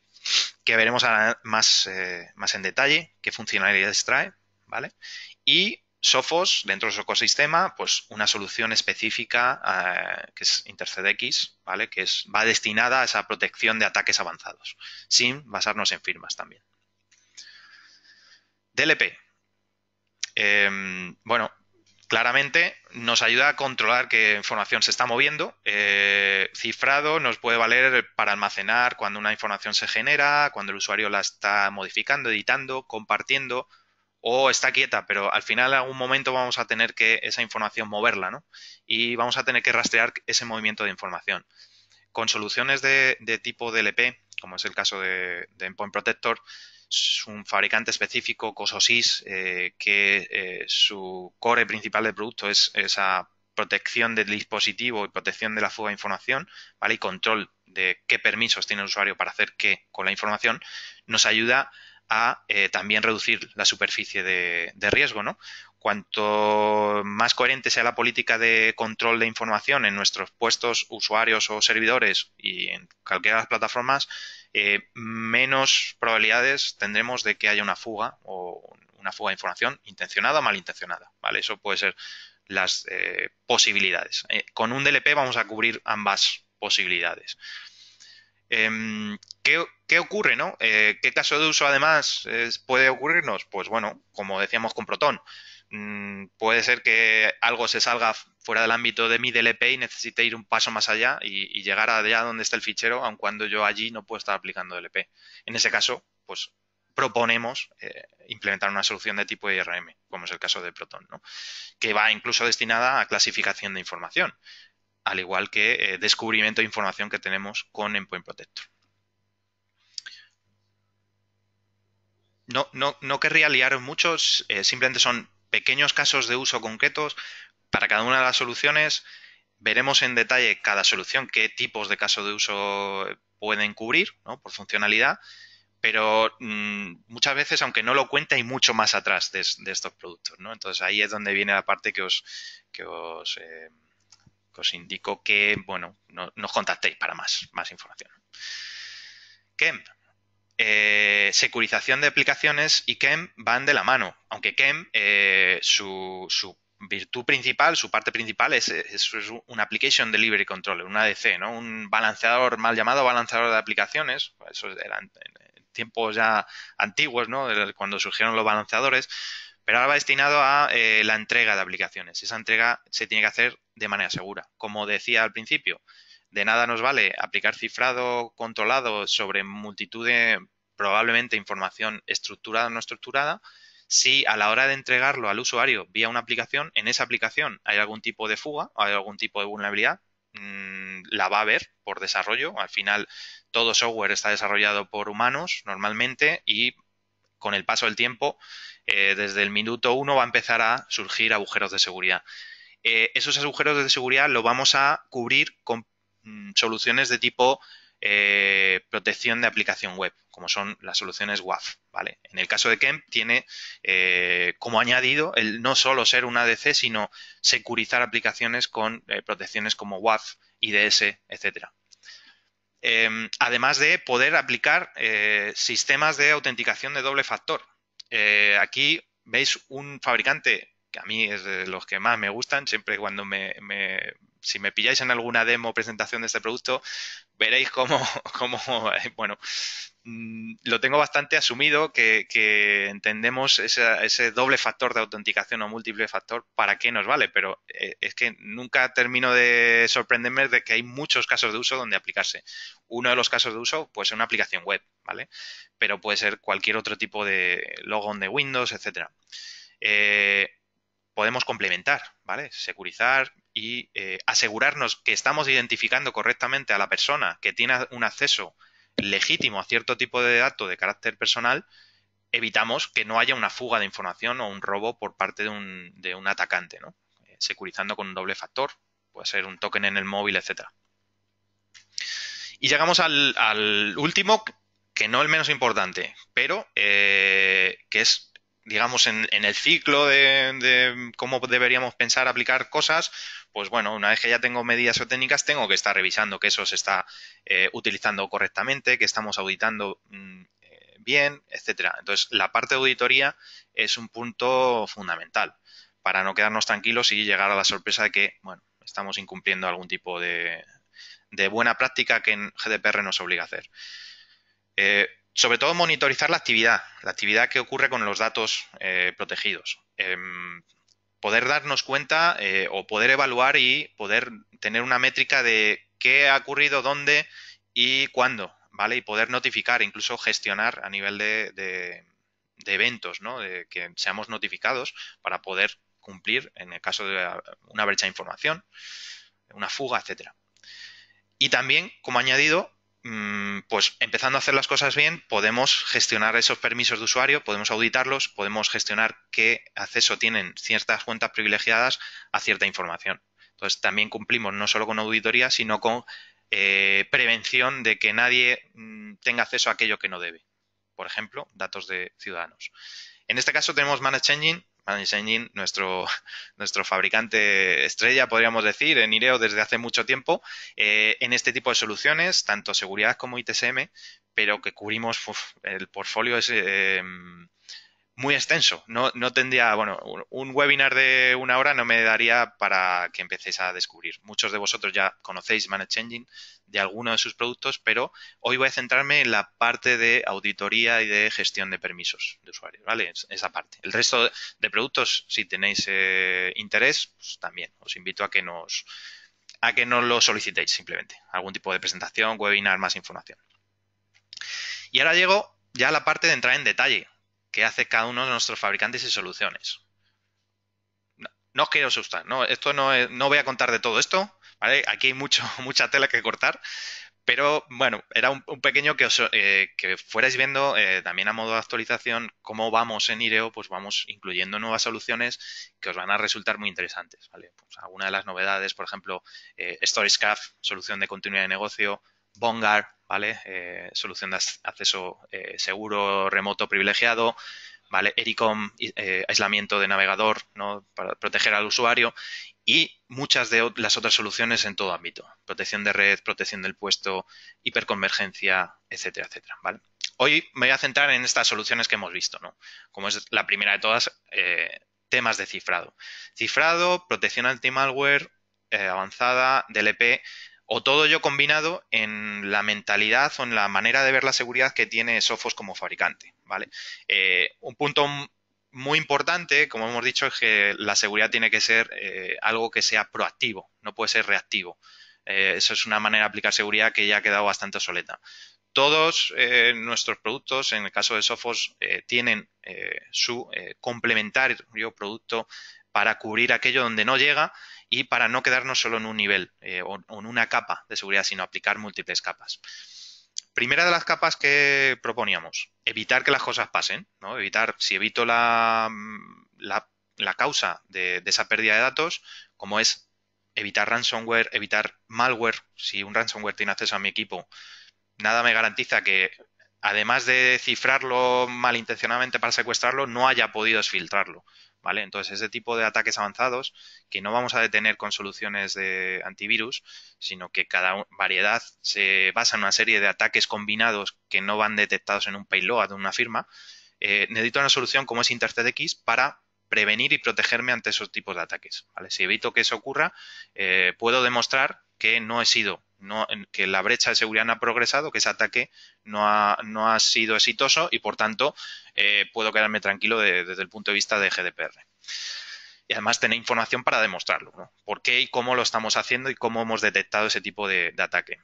que veremos más, más en detalle qué funcionalidades trae, ¿vale? Y Sophos, dentro de su ecosistema, pues una solución específica eh, que es IntercedX, ¿vale? Que es, va destinada a esa protección de ataques avanzados, sin basarnos en firmas también. DLP. Em, bueno, claramente nos ayuda a controlar qué información se está moviendo. Eh, cifrado nos puede valer para almacenar cuando una información se genera, cuando el usuario la está modificando, editando, compartiendo, o está quieta, pero al final en algún momento vamos a tener que esa información moverla, ¿no? Y vamos a tener que rastrear ese movimiento de información. Con soluciones de, tipo DLP, como es el caso de, Endpoint Protector, es un fabricante específico, COSOSYS, eh, que eh, su core principal de producto es esa protección del dispositivo y protección de la fuga de información, ¿vale? Y control de qué permisos tiene el usuario para hacer qué con la información, nos ayuda a a eh, también reducir la superficie de, riesgo, ¿no? Cuanto más coherente sea la política de control de información en nuestros puestos, usuarios o servidores y en cualquiera de las plataformas, eh, menos probabilidades tendremos de que haya una fuga o una fuga de información intencionada o malintencionada, ¿vale? Eso puede ser las eh, posibilidades. con un DLP vamos a cubrir ambas posibilidades. Em, ¿qué, ocurre, no? Eh, ¿Qué caso de uso además puede ocurrirnos? Pues bueno, como decíamos con Proton, mm, puede ser que algo se salga fuera del ámbito de mi DLP y necesite ir un paso más allá y, llegar allá donde está el fichero, aun cuando yo allí no puedo estar aplicando DLP. En ese caso, pues proponemos eh, implementar una solución de tipo IRM, como es el caso de Proton, que va incluso destinada a clasificación de información al igual que eh, descubrimiento de información que tenemos con Endpoint Protector. No, no, querría liaros muchos, eh, simplemente son pequeños casos de uso concretos para cada una de las soluciones. Veremos en detalle cada solución, qué tipos de casos de uso pueden cubrir ¿no? por funcionalidad, pero mm, muchas veces, aunque no lo cuente, hay mucho más atrás de, estos productos. ¿no? Entonces ahí es donde viene la parte que os, os eh, os indico que, bueno, nos contactéis para más, más información. KEM. Eh, securización de aplicaciones y KEM van de la mano, aunque KEM, eh, su, virtud principal, su parte principal es, es, un Application Delivery Controller, un ADC, ¿no? un balanceador mal llamado balanceador de aplicaciones, eso eran tiempos ya antiguos, ¿no? cuando surgieron los balanceadores, pero ahora va destinado a eh, la entrega de aplicaciones. Esa entrega se tiene que hacer de manera segura. Como decía al principio, de nada nos vale aplicar cifrado controlado sobre multitud de probablemente información estructurada o no estructurada si a la hora de entregarlo al usuario vía una aplicación, en esa aplicación hay algún tipo de fuga, o hay algún tipo de vulnerabilidad, mm, la va a haber por desarrollo. Al final, todo software está desarrollado por humanos normalmente y con el paso del tiempo eh, desde el minuto uno va a empezar a surgir agujeros de seguridad. Eh, esos agujeros de seguridad los vamos a cubrir con mm, soluciones de tipo eh, protección de aplicación web, como son las soluciones WAF. En el caso de Kemp tiene como añadido el no solo ser un ADC, sino securizar aplicaciones con protecciones como WAF, IDS, etc. Em, además de poder aplicar sistemas de autenticación de doble factor, eh, aquí veis un fabricante que a mí es de los que más me gustan, siempre cuando me, me, si me pilláis en alguna demo o presentación de este producto, veréis cómo, eh, bueno, mm, lo tengo bastante asumido que, entendemos ese, doble factor de autenticación o múltiple factor para qué nos vale, pero eh, es que nunca termino de sorprenderme de que hay muchos casos de uso donde aplicarse. Uno de los casos de uso, pues es una aplicación web, ¿vale? Pero puede ser cualquier otro tipo de logon de Windows, etcétera. Eh, podemos complementar, ¿vale? Securizar y eh, asegurarnos que estamos identificando correctamente a la persona que tiene un acceso legítimo a cierto tipo de datos de carácter personal, evitamos que no haya una fuga de información o un robo por parte de un, atacante, ¿no? Eh, securizando con un doble factor, puede ser un token en el móvil, etcétera. Y llegamos al, último, que no el menos importante, pero eh, que es digamos, en, el ciclo de, cómo deberíamos pensar aplicar cosas, pues bueno, una vez que ya tengo medidas o técnicas, tengo que estar revisando que eso se está eh, utilizando correctamente, que estamos auditando mm, eh, bien, etcétera. Entonces, la parte de auditoría es un punto fundamental para no quedarnos tranquilos y llegar a la sorpresa de que, bueno, estamos incumpliendo algún tipo de, buena práctica que en GDPR nos obliga a hacer. Eh, sobre todo monitorizar la actividad, la actividad que ocurre con los datos eh, protegidos. Em, poder darnos cuenta eh, o poder evaluar y poder tener una métrica de qué ha ocurrido, dónde y cuándo, ¿vale? Y poder notificar, incluso gestionar a nivel de, de eventos, ¿no? De que seamos notificados para poder cumplir en el caso de una brecha de información, una fuga, etcétera. Y también, como añadido, Mm, pues empezando a hacer las cosas bien, podemos gestionar esos permisos de usuario, podemos auditarlos, podemos gestionar qué acceso tienen ciertas cuentas privilegiadas a cierta información. Entonces, también cumplimos no solo con auditoría, sino con eh, prevención de que nadie mm, tenga acceso a aquello que no debe. Por ejemplo, datos de ciudadanos. En este caso tenemos manage Engine Manage Engine, nuestro, nuestro fabricante estrella, podríamos decir, en Ireo desde hace mucho tiempo, eh, en este tipo de soluciones, tanto seguridad como ITSM, pero que cubrimos el portfolio es eh, muy extenso. No, no tendría, bueno, un webinar de una hora no me daría para que empecéis a descubrir. Muchos de vosotros ya conocéis Manage de alguno de sus productos, pero hoy voy a centrarme en la parte de auditoría y de gestión de permisos de usuarios, ¿vale? Esa parte. El resto de productos, si tenéis eh, interés, pues también os invito a que nos a que nos lo solicitéis simplemente. Algún tipo de presentación, webinar, más información. Y ahora llego ya a la parte de entrar en detalle que hace cada uno de nuestros fabricantes y soluciones. No, os quiero asustar, no, esto no, voy a contar de todo esto, ¿vale? Aquí hay mucho, mucha tela que cortar, pero bueno, era un, pequeño que, os, eh, que fuerais viendo eh, también a modo de actualización cómo vamos en IREO, pues vamos incluyendo nuevas soluciones que os van a resultar muy interesantes. ¿vale? Pues alguna de las novedades, por ejemplo, eh, solución de continuidad de negocio, Bongar, ¿vale? Eh, solución de acceso eh, seguro, remoto, privilegiado, ¿vale? Ericom, eh, aislamiento de navegador, ¿no? Para proteger al usuario y muchas de las otras soluciones en todo ámbito. Protección de red, protección del puesto, hiperconvergencia, etcétera, etcétera, Hoy me voy a centrar en estas soluciones que hemos visto, ¿no? Como es la primera de todas, temas de cifrado. Cifrado, protección anti-malware, avanzada, DLP, o todo ello combinado en la mentalidad o en la manera de ver la seguridad que tiene Sophos como fabricante, ¿vale? Eh, un punto muy importante, como hemos dicho, es que la seguridad tiene que ser eh, algo que sea proactivo, no puede ser reactivo. Eh, eso es una manera de aplicar seguridad que ya ha quedado bastante obsoleta. Todos nuestros productos, en el caso de Sophos, tienen su complementario producto para cubrir aquello donde no llega y para no quedarnos solo en un nivel eh, o, en una capa de seguridad, sino aplicar múltiples capas. Primera de las capas que proponíamos, evitar que las cosas pasen, ¿no? Evitar, si evito mm, la, la, causa de, de, esa pérdida de datos, como es evitar ransomware, evitar malware, si un ransomware tiene acceso a mi equipo, nada me garantiza que además de cifrarlo malintencionadamente para secuestrarlo, no haya podido filtrarlo ¿Vale? Entonces, ese tipo de ataques avanzados que no vamos a detener con soluciones de antivirus, sino que cada variedad se basa en una serie de ataques combinados que no van detectados en un payload, de una firma, eh, necesito una solución como es InterceptX para prevenir y protegerme ante esos tipos de ataques. ¿vale? Si evito que eso ocurra, eh, puedo demostrar que no he sido que la brecha de seguridad no ha progresado, que ese ataque no ha, no ha sido exitoso y, por tanto, eh, puedo quedarme tranquilo desde el punto de vista de GDPR. Y además tener información para demostrarlo, ¿no? Por qué y cómo lo estamos haciendo y cómo hemos detectado ese tipo de, ataque.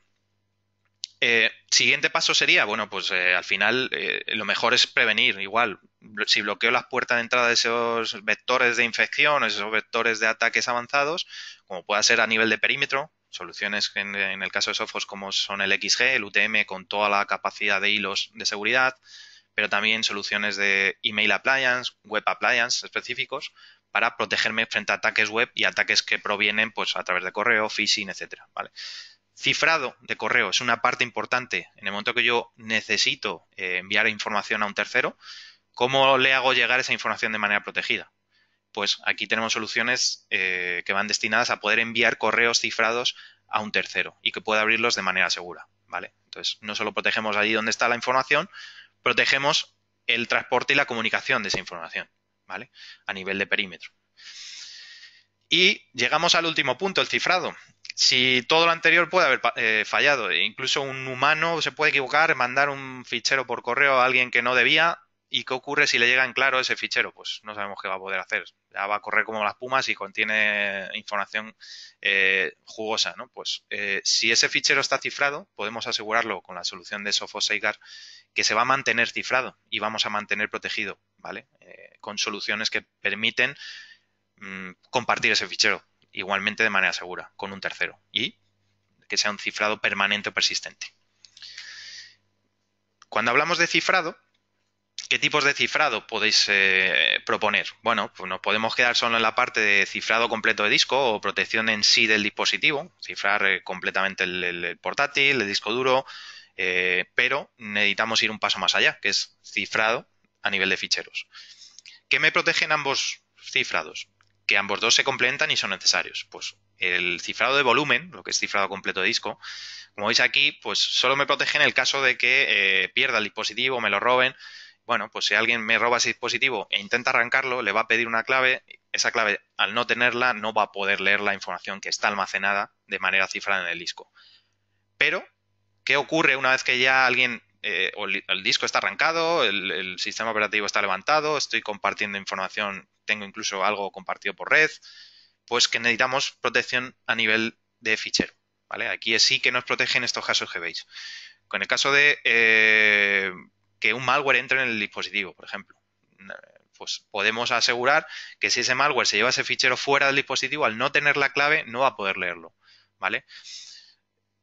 Eh, siguiente paso sería, bueno, pues eh, al final lo mejor es prevenir. Igual, si bloqueo las puertas de entrada de esos vectores de infección, esos vectores de ataques avanzados, como pueda ser a nivel de perímetro, soluciones en, en, el caso de Sophos como son el XG, el UTM con toda la capacidad de hilos de seguridad, pero también soluciones de email appliance, web appliance específicos para protegerme frente a ataques web y ataques que provienen pues a través de correo, phishing, etcétera, Cifrado de correo es una parte importante en el momento que yo necesito eh, enviar información a un tercero, ¿cómo le hago llegar esa información de manera protegida? pues aquí tenemos soluciones eh, que van destinadas a poder enviar correos cifrados a un tercero y que pueda abrirlos de manera segura, ¿vale? Entonces, no solo protegemos allí donde está la información, protegemos el transporte y la comunicación de esa información, ¿vale? A nivel de perímetro. Y llegamos al último punto, el cifrado. Si todo lo anterior puede haber eh, fallado, e incluso un humano se puede equivocar, mandar un fichero por correo a alguien que no debía, ¿Y qué ocurre si le llega en claro ese fichero? Pues no sabemos qué va a poder hacer. Ya va a correr como las pumas y contiene información eh, jugosa, ¿no? Pues eh, si ese fichero está cifrado, podemos asegurarlo con la solución de Seigar que se va a mantener cifrado y vamos a mantener protegido, ¿vale? Eh, con soluciones que permiten mm, compartir ese fichero igualmente de manera segura con un tercero y que sea un cifrado permanente o persistente. Cuando hablamos de cifrado, ¿Qué tipos de cifrado podéis eh, proponer? Bueno, pues nos podemos quedar solo en la parte de cifrado completo de disco o protección en sí del dispositivo, cifrar eh, completamente el, portátil, el disco duro, eh, pero necesitamos ir un paso más allá, que es cifrado a nivel de ficheros. ¿Qué me protegen ambos cifrados? Que ambos dos se complementan y son necesarios. Pues el cifrado de volumen, lo que es cifrado completo de disco, como veis aquí, pues solo me protege en el caso de que pierda el dispositivo, me lo roben, bueno, pues si alguien me roba ese dispositivo e intenta arrancarlo, le va a pedir una clave, esa clave al no tenerla no va a poder leer la información que está almacenada de manera cifrada en el disco. Pero, ¿qué ocurre una vez que ya alguien eh, o el, disco está arrancado, el, sistema operativo está levantado, estoy compartiendo información, tengo incluso algo compartido por red, pues que necesitamos protección a nivel de fichero. ¿vale? Aquí sí que nos protegen estos casos veis. Con el caso de eh, que un malware entre en el dispositivo, por ejemplo. Pues podemos asegurar que si ese malware se lleva ese fichero fuera del dispositivo, al no tener la clave, no va a poder leerlo. ¿Vale?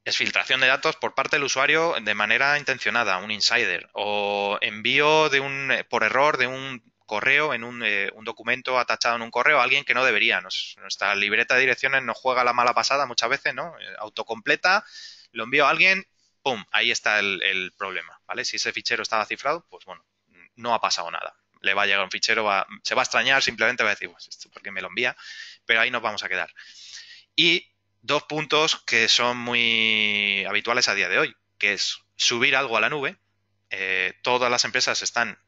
es filtración de datos por parte del usuario de manera intencionada, un insider, o envío de un por error de un correo en un, eh, documento atachado en un correo a alguien que no debería. nuestra libreta de direcciones nos juega la mala pasada muchas veces, ¿no? Autocompleta, lo envío a alguien ¡pum! Ahí está el, problema, ¿vale? Si ese fichero estaba cifrado, pues bueno, no ha pasado nada. Le va a llegar un fichero, va, se va a extrañar, simplemente va a decir, pues esto porque me lo envía, pero ahí nos vamos a quedar. Y dos puntos que son muy habituales a día de hoy, que es subir algo a la nube. Eh, todas las empresas están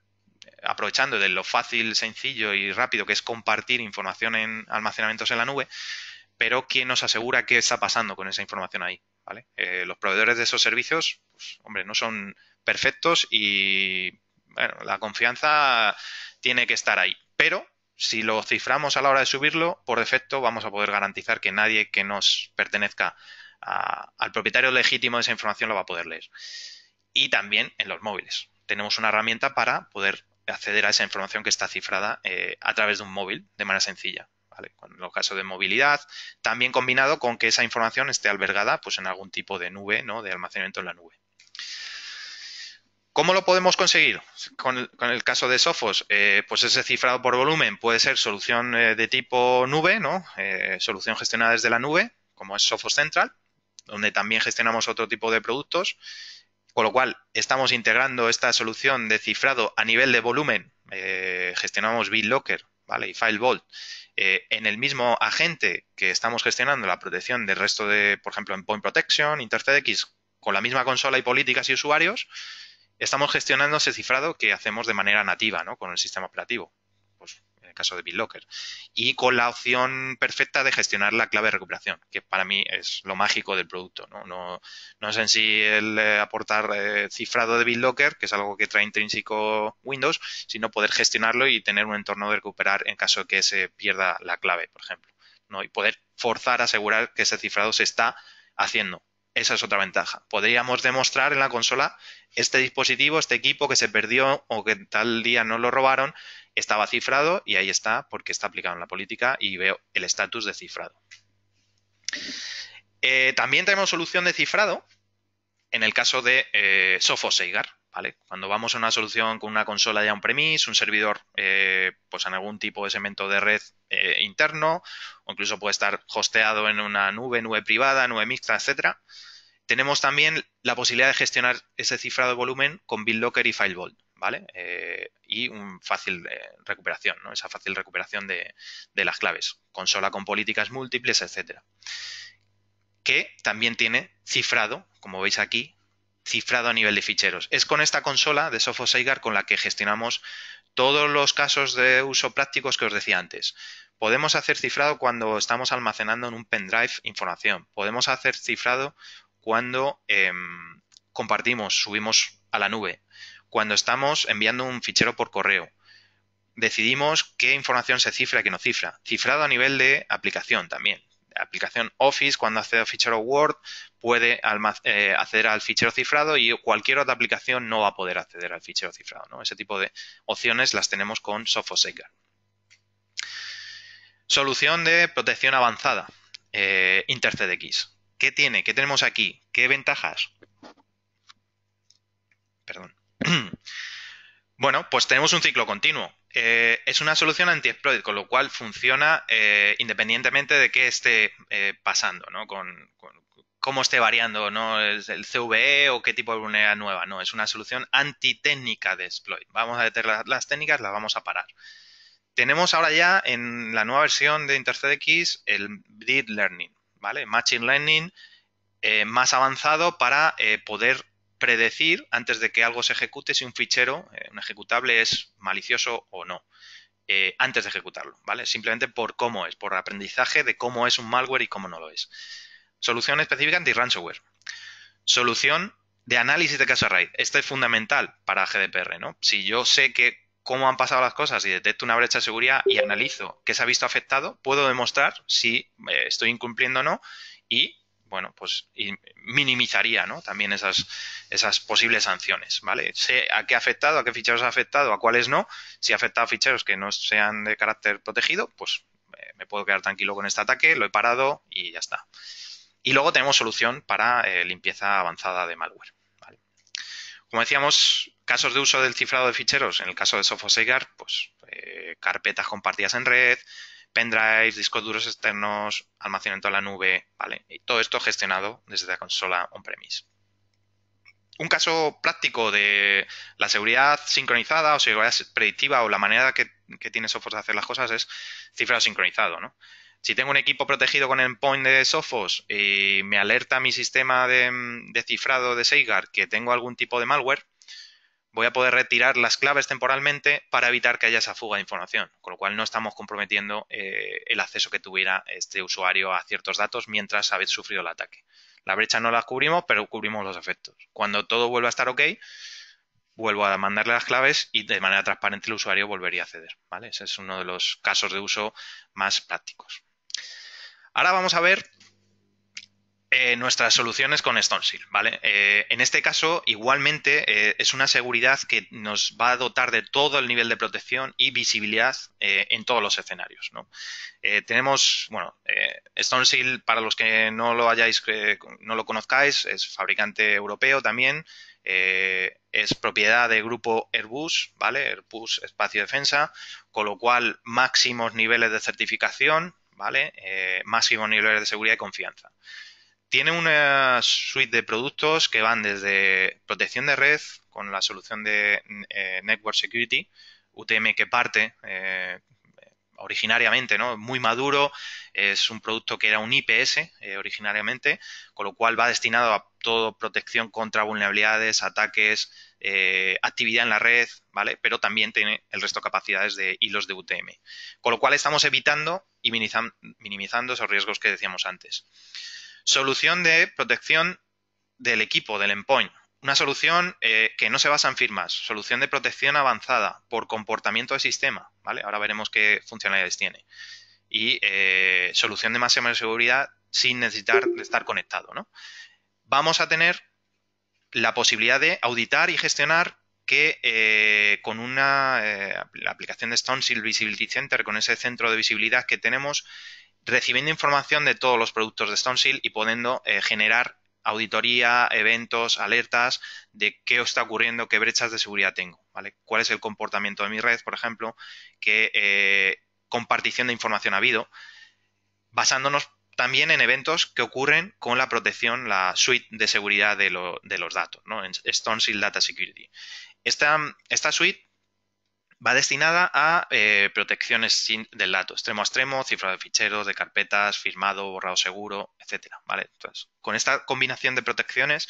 aprovechando de lo fácil, sencillo y rápido que es compartir información en almacenamientos en la nube, pero ¿quién nos asegura qué está pasando con esa información ahí? Eh, los proveedores de esos servicios, pues, no son perfectos y, bueno, la confianza tiene que estar ahí. Pero si lo ciframos a la hora de subirlo, por defecto vamos a poder garantizar que nadie que nos pertenezca al propietario legítimo de esa información lo va a poder leer. Y también en los móviles. Tenemos una herramienta para poder acceder a esa información que está cifrada eh, a través de un móvil de manera sencilla. ¿vale? En los casos de movilidad, también combinado con que esa información esté albergada pues, en algún tipo de nube, ¿no? De almacenamiento en la nube. ¿Cómo lo podemos conseguir? Con el, caso de Sophos, eh, pues ese cifrado por volumen puede ser solución eh, de tipo nube, ¿no? Eh, solución gestionada desde la nube, como es Sophos Central, donde también gestionamos otro tipo de productos, con lo cual estamos integrando esta solución de cifrado a nivel de volumen, gestionamos BitLocker, ¿vale? Y FileVault eh, en el mismo agente que estamos gestionando la protección del resto de, por ejemplo, en Point Protection, InterCDX, con la misma consola y políticas y usuarios, estamos gestionando ese cifrado que hacemos de manera nativa, ¿no? Con el sistema operativo. Pues, caso de BitLocker, y con la opción perfecta de gestionar la clave de recuperación, que para mí es lo mágico del producto. No, no, no es en sí el eh, aportar eh, cifrado de BitLocker, que es algo que trae intrínseco Windows, sino poder gestionarlo y tener un entorno de recuperar en caso de que se pierda la clave, por ejemplo. ¿no? Y poder forzar, asegurar que ese cifrado se está haciendo. Esa es otra ventaja. Podríamos demostrar en la consola este dispositivo, este equipo que se perdió o que tal día no lo robaron, estaba cifrado y ahí está porque está aplicado en la política y veo el estatus de cifrado. Eh, también tenemos solución de cifrado en el caso de eh, ¿Vale? Cuando vamos a una solución con una consola ya on premise, un servidor, eh, pues en algún tipo de segmento de red eh, interno, o incluso puede estar hosteado en una nube, nube privada, nube mixta, etcétera. Tenemos también la posibilidad de gestionar ese cifrado de volumen con BitLocker y FileVault. ¿vale? Eh, y un fácil eh, recuperación, ¿no? Esa fácil recuperación de, las claves. Consola con políticas múltiples, etcétera. Que también tiene cifrado, como veis aquí, cifrado a nivel de ficheros. Es con esta consola de Sophos Seigar con la que gestionamos todos los casos de uso prácticos que os decía antes. Podemos hacer cifrado cuando estamos almacenando en un pendrive información. Podemos hacer cifrado cuando em, compartimos, subimos a la nube cuando estamos enviando un fichero por correo. Decidimos qué información se cifra y qué no cifra. Cifrado a nivel de aplicación también. aplicación Office, cuando accede al fichero Word, puede eh, acceder al fichero cifrado y cualquier otra aplicación no va a poder acceder al fichero cifrado. Ese tipo de opciones las tenemos con Sofoseca. Solución de protección avanzada, eh, InterCDX. ¿Qué tiene? ¿Qué tenemos aquí? ¿Qué ventajas? Perdón. Bueno, pues tenemos un ciclo continuo. Eh, es una solución anti-exploit, con lo cual funciona eh, independientemente de qué esté eh, pasando, ¿no? Con, cómo esté variando, ¿no? El, el CVE o qué tipo de vulnerabilidad nueva. No, es una solución antitécnica de exploit. Vamos a detener las, técnicas, las vamos a parar. Tenemos ahora ya en la nueva versión de x el Deep Learning, ¿vale? Machine Learning más avanzado para poder predecir antes de que algo se ejecute si un fichero, eh, un ejecutable, es malicioso o no. Eh, antes de ejecutarlo, ¿vale? Simplemente por cómo es, por aprendizaje de cómo es un malware y cómo no lo es. Solución específica anti-ransomware. Solución de análisis de caso raíz. Esto es fundamental para GDPR, ¿no? Si yo sé que cómo han pasado las cosas y detecto una brecha de seguridad y analizo qué se ha visto afectado, puedo demostrar si eh, estoy incumpliendo o no y bueno, pues minimizaría, También esas, posibles sanciones, ¿vale? Sé a qué ha afectado, a qué ficheros ha afectado, a cuáles no. Si ha afectado a ficheros que no sean de carácter protegido, pues eh, me puedo quedar tranquilo con este ataque, lo he parado y ya está. Y luego tenemos solución para eh, limpieza avanzada de malware. Como decíamos, casos de uso del cifrado de ficheros, en el caso de Sofosegar, pues eh, carpetas compartidas en red, pendrives, discos duros externos, almacenamiento a la nube, ¿vale? Y todo esto gestionado desde la consola on-premise. Un caso práctico de la seguridad sincronizada o seguridad predictiva o la manera que, tiene Sophos de hacer las cosas es cifrado sincronizado, ¿no? Si tengo un equipo protegido con el Point de Sophos y me alerta mi sistema de, de cifrado de Seigar que tengo algún tipo de malware, voy a poder retirar las claves temporalmente para evitar que haya esa fuga de información, con lo cual no estamos comprometiendo eh, el acceso que tuviera este usuario a ciertos datos mientras habéis sufrido el ataque. La brecha no la cubrimos, pero cubrimos los efectos. Cuando todo vuelva a estar ok, vuelvo a mandarle las claves y de manera transparente el usuario volvería a acceder. ¿vale? Ese es uno de los casos de uso más prácticos. Ahora vamos a ver eh, nuestras soluciones con StoneSeal, ¿vale? Eh, en este caso, igualmente, eh, es una seguridad que nos va a dotar de todo el nivel de protección y visibilidad en todos los escenarios, tenemos, bueno, StoneSeal, para los que no lo hayáis, no lo conozcáis, es fabricante europeo también, es propiedad del grupo Airbus, ¿vale? Airbus Espacio Defensa, con lo cual máximos niveles de certificación, ¿vale? máximos niveles de seguridad y confianza tiene una suite de productos que van desde protección de red con la solución de eh, Network Security, UTM que parte eh, originariamente, ¿no? Muy maduro, es un producto que era un IPS eh, originariamente, con lo cual va destinado a todo protección contra vulnerabilidades, ataques, actividad en la red, ¿vale? Pero también tiene el resto de capacidades de hilos de UTM. Con lo cual estamos evitando y minimizando esos riesgos que decíamos antes. Solución de protección del equipo, del endpoint. Una solución eh, que no se basa en firmas, solución de protección avanzada por comportamiento de sistema, ¿vale? Ahora veremos qué funcionalidades tiene. Y eh, solución de máxima seguridad sin necesitar estar conectado, Vamos a tener la posibilidad de auditar y gestionar que eh, con una, la aplicación de Stone Visibility Center, con ese centro de visibilidad que tenemos, recibiendo información de todos los productos de Stonehill y podiendo eh, generar auditoría, eventos, alertas de qué está ocurriendo, qué brechas de seguridad tengo, ¿vale? ¿Cuál es el comportamiento de mi red, por ejemplo? ¿Qué eh, compartición de información ha habido? Basándonos también en eventos que ocurren con la protección, la suite de seguridad de, los datos, ¿no? En Stonehill Data Security. Esta, esta suite va destinada a eh, protecciones del dato, extremo a extremo, cifra de ficheros, de carpetas, firmado, borrado seguro, etcétera. ¿vale? Entonces, con esta combinación de protecciones,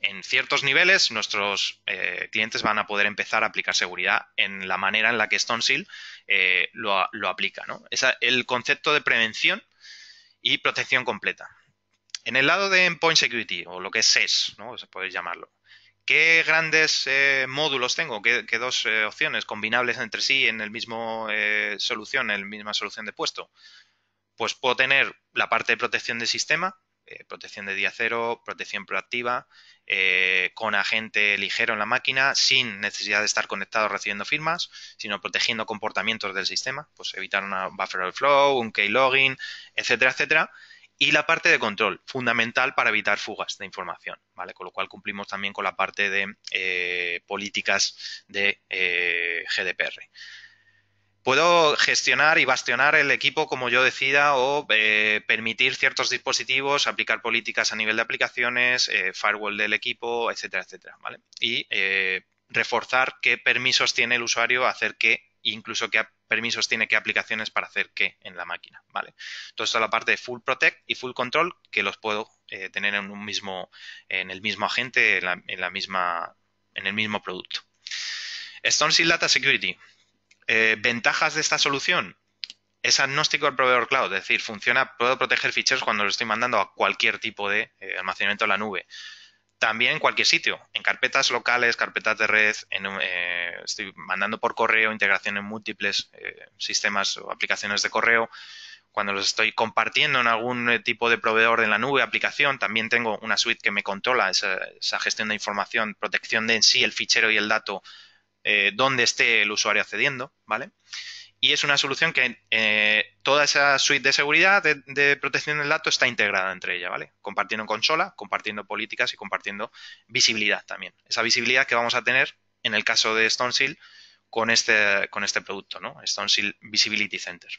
en ciertos niveles, nuestros eh, clientes van a poder empezar a aplicar seguridad en la manera en la que StoneSeal eh, lo, aplica. Es el concepto de prevención y protección completa. En el lado de Endpoint Security, o lo que es SES, e ¿no? se puede llamarlo, ¿Qué grandes eh, módulos tengo? ¿Qué, dos eh, opciones combinables entre sí en el mismo eh, solución, en la misma solución de puesto? Pues puedo tener la parte de protección de sistema, protección de día cero, protección proactiva, con agente ligero en la máquina, sin necesidad de estar conectado recibiendo firmas, sino protegiendo comportamientos del sistema, pues evitar una buffer overflow, un key etcétera, etcétera. Y la parte de control, fundamental para evitar fugas de información, ¿vale? Con lo cual cumplimos también con la parte de eh, políticas de eh, GDPR. Puedo gestionar y bastionar el equipo como yo decida o eh, permitir ciertos dispositivos, aplicar políticas a nivel de aplicaciones, firewall del equipo, etcétera, etcétera, ¿vale? Y reforzar qué permisos tiene el usuario hacer qué incluso qué permisos tiene qué aplicaciones para hacer qué en la máquina, ¿vale? Entonces, es la parte de Full Protect y Full Control que los puedo eh, tener en un mismo, en el mismo agente, en la, misma, en el mismo producto. Stonehill Data Security. Eh, ¿Ventajas de esta solución? Es agnóstico al proveedor cloud, es decir, funciona, puedo proteger ficheros cuando los estoy mandando a cualquier tipo de eh, almacenamiento en la nube. También en cualquier sitio, en carpetas locales, carpetas de red, eh, estoy mandando por correo, integración en múltiples eh, sistemas o aplicaciones de correo. Cuando los estoy compartiendo en algún eh, tipo de proveedor de la nube, aplicación, también tengo una suite que me controla esa, gestión de información, protección de sí el fichero y el dato, donde esté el usuario accediendo, ¿vale? y es una solución que eh, toda esa suite de seguridad de, protección del dato está integrada entre ella, ¿vale? Compartiendo consola, compartiendo políticas y compartiendo visibilidad también. Esa visibilidad que vamos a tener en el caso de StoneSeal con este, con este producto, ¿no? StoneSeal Visibility Center.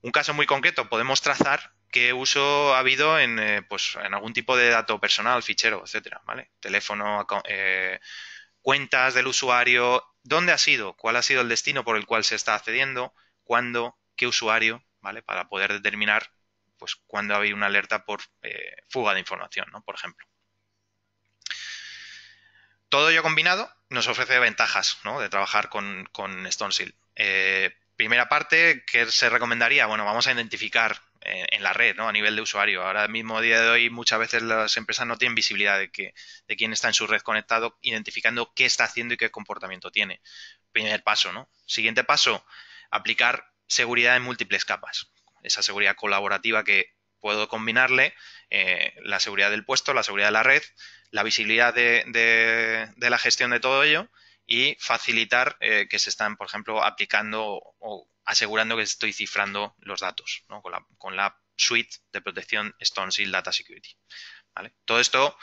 Un caso muy concreto, podemos trazar qué uso ha habido en, eh, pues, en algún tipo de dato personal, fichero, etcétera, ¿vale? Teléfono, eh, cuentas del usuario, dónde ha sido, cuál ha sido el destino por el cual se está accediendo, cuándo, qué usuario, ¿vale? Para poder determinar, pues, cuándo había una alerta por eh, fuga de información, ¿no? Por ejemplo. Todo ello combinado nos ofrece ventajas, ¿no? De trabajar con, con StoneSeal. Eh, primera parte, ¿qué se recomendaría? Bueno, vamos a identificar eh, en la red, ¿no? A nivel de usuario. Ahora mismo, a día de hoy, muchas veces las empresas no tienen visibilidad de, que, de quién está en su red conectado, identificando qué está haciendo y qué comportamiento tiene. Primer paso, ¿no? Siguiente paso, aplicar seguridad en múltiples capas. Esa seguridad colaborativa que puedo combinarle eh, la seguridad del puesto, la seguridad de la red, la visibilidad de, la gestión de todo ello y facilitar eh, que se están, por ejemplo, aplicando o asegurando que estoy cifrando los datos con, la, suite de protección Stone Data Security. Todo esto,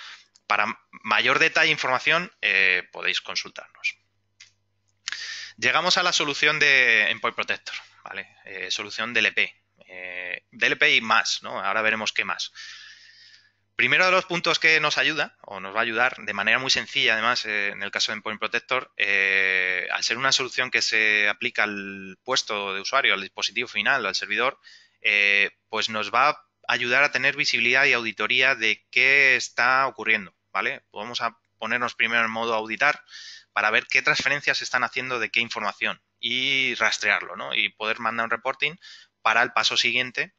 para mayor detalle e información, eh, podéis consultarnos. Llegamos a la solución de Endpoint Protector, ¿vale? Eh, solución DLP. Eh, DLP y más, Ahora veremos qué más. Primero de los puntos que nos ayuda, o nos va a ayudar de manera muy sencilla, además, eh, en el caso de Endpoint Protector, eh, al ser una solución que se aplica al puesto de usuario, al dispositivo final, al servidor, eh, pues nos va a ayudar a tener visibilidad y auditoría de qué está ocurriendo, ¿vale? Vamos a ponernos primero en modo auditar para ver qué transferencias se están haciendo de qué información y rastrearlo, ¿no? Y poder mandar un reporting para el paso siguiente,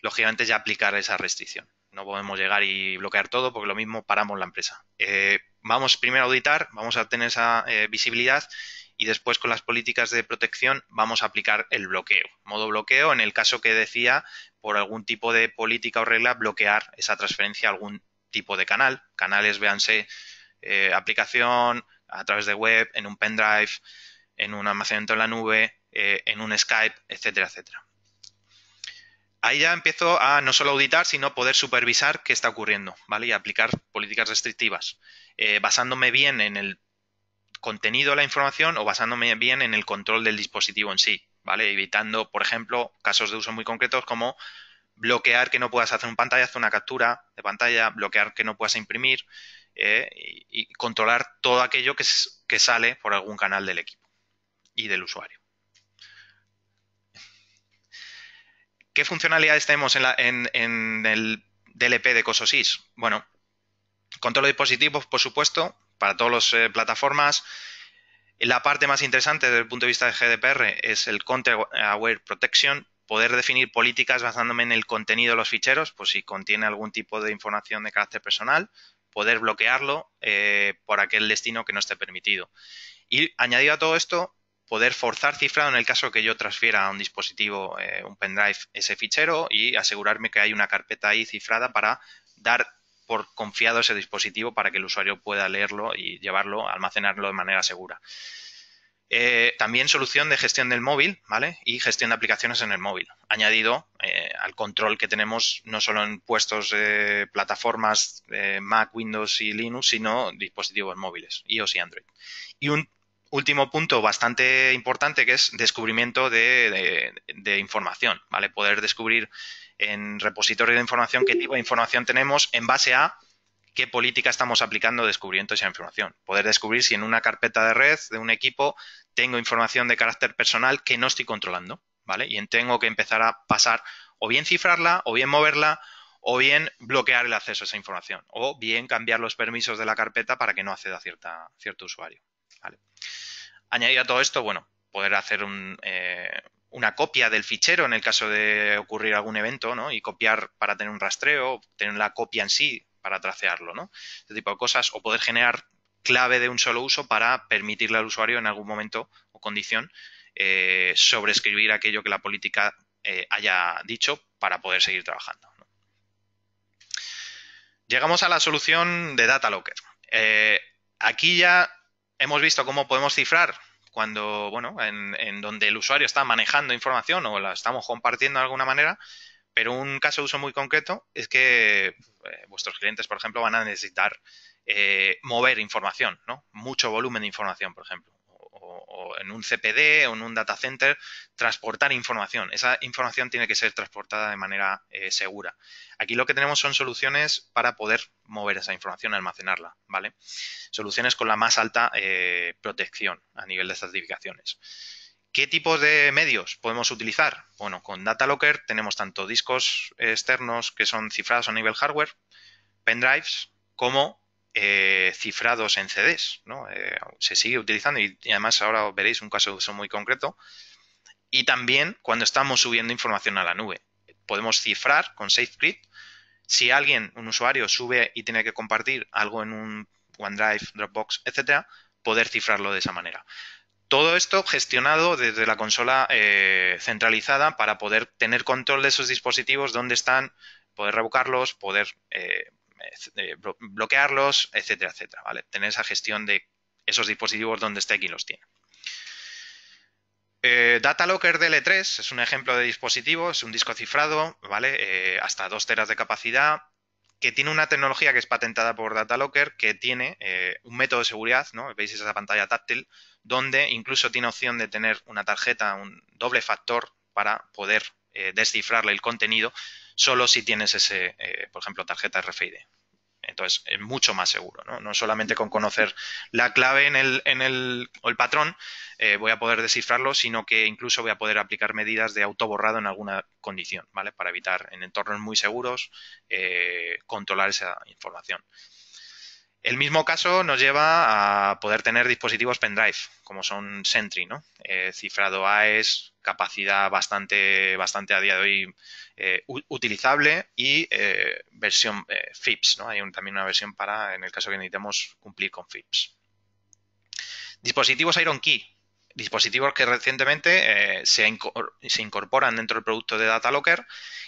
lógicamente ya aplicar esa restricción. No podemos llegar y bloquear todo porque lo mismo paramos la empresa. Eh, vamos primero a auditar, vamos a tener esa eh, visibilidad y después con las políticas de protección vamos a aplicar el bloqueo. Modo bloqueo en el caso que decía por algún tipo de política o regla bloquear esa transferencia a algún tipo de canal. Canales, véanse, eh, aplicación a través de web, en un pendrive, en un almacenamiento en la nube, en un Skype, etcétera, etcétera ahí ya empiezo a no solo auditar, sino poder supervisar qué está ocurriendo, ¿vale? Y aplicar políticas restrictivas, eh, basándome bien en el contenido de la información o basándome bien en el control del dispositivo en sí, ¿vale? Evitando, por ejemplo, casos de uso muy concretos como bloquear que no puedas hacer un pantallazo, una captura de pantalla, bloquear que no puedas imprimir eh, y, controlar todo aquello que sale por algún canal del equipo y del usuario. ¿Qué funcionalidades tenemos en, el DLP de Cososys? Bueno, control de dispositivos, por supuesto, para todas las eh, plataformas. La parte más interesante desde el punto de vista de GDPR es el Content Aware Protection, poder definir políticas basándome en el contenido de los ficheros, pues si contiene algún tipo de información de carácter personal, poder bloquearlo eh, por aquel destino que no esté permitido. Y añadido a todo esto, poder forzar cifrado en el caso que yo transfiera a un dispositivo, eh, un pendrive, ese fichero y asegurarme que hay una carpeta ahí cifrada para dar por confiado ese dispositivo para que el usuario pueda leerlo y llevarlo, almacenarlo de manera segura. Eh, también solución de gestión del móvil, ¿vale? Y gestión de aplicaciones en el móvil, añadido eh, al control que tenemos no solo en puestos, de plataformas Mac, Windows y Linux, sino dispositivos móviles, iOS y Android. Y un último punto bastante importante que es descubrimiento de, información, ¿vale? Poder descubrir en repositorio de información qué tipo de información tenemos en base a qué política estamos aplicando descubriendo esa información. Poder descubrir si en una carpeta de red de un equipo tengo información de carácter personal que no estoy controlando, ¿vale? Y tengo que empezar a pasar o bien cifrarla, o bien moverla, o bien bloquear el acceso a esa información, o bien cambiar los permisos de la carpeta para que no acceda a cierto usuario añadir a todo esto, bueno, poder hacer eh, una copia del fichero en el caso de ocurrir algún evento, Y copiar para tener un rastreo, tener la copia en sí para tracearlo, ¿no? Este tipo de cosas, o poder generar clave de un solo uso para permitirle al usuario en algún momento o condición eh, sobreescribir aquello que la política eh, haya dicho para poder seguir trabajando. Llegamos a la solución de Data Locker. Eh, aquí ya hemos visto cómo podemos cifrar cuando, bueno, en, donde el usuario está manejando información o la estamos compartiendo de alguna manera, pero un caso de uso muy concreto es que eh, vuestros clientes, por ejemplo, van a necesitar eh, mover información, ¿no? Mucho volumen de información, por ejemplo o en un CPD o en un data center, transportar información. Esa información tiene que ser transportada de manera eh, segura. Aquí lo que tenemos son soluciones para poder mover esa información, almacenarla, ¿vale? Soluciones con la más alta eh, protección a nivel de certificaciones. ¿Qué tipos de medios podemos utilizar? Bueno, con Data Locker tenemos tanto discos externos que son cifrados a nivel hardware, pendrives, como eh, cifrados en CDs, ¿no? Eh, se sigue utilizando y, además ahora veréis un caso de uso muy concreto. Y también cuando estamos subiendo información a la nube. Podemos cifrar con SafeCrypt. Si alguien, un usuario, sube y tiene que compartir algo en un OneDrive, Dropbox, etcétera, poder cifrarlo de esa manera. Todo esto gestionado desde la consola eh, centralizada para poder tener control de esos dispositivos, dónde están, poder revocarlos, poder eh, eh, bloquearlos, etcétera, etcétera, ¿vale? Tener esa gestión de esos dispositivos donde esté quien los tiene. Eh, Data Locker DL3 es un ejemplo de dispositivo, es un disco cifrado, ¿vale? hasta 2 teras de capacidad, que tiene una tecnología que es patentada por Data Locker, que tiene un método de seguridad, ¿no? Veis esa pantalla táctil, donde incluso tiene opción de tener una tarjeta, un doble factor para poder descifrarle el contenido, solo si tienes ese, por ejemplo, tarjeta RFID, entonces, es mucho más seguro, ¿no? solamente con conocer la clave en el, en el, o el patrón eh, voy a poder descifrarlo, sino que incluso voy a poder aplicar medidas de autoborrado en alguna condición, ¿vale? Para evitar en entornos muy seguros eh, controlar esa información. El mismo caso nos lleva a poder tener dispositivos pendrive, como son Sentry, ¿no? Eh, cifrado AES, capacidad bastante, bastante a día de hoy eh, utilizable y eh, versión FIPS, ¿no? Hay también una versión para, en el caso que necesitemos cumplir con FIPS. Dispositivos Iron Key, dispositivos que recientemente se, se, incorporan dentro del producto de Data Locker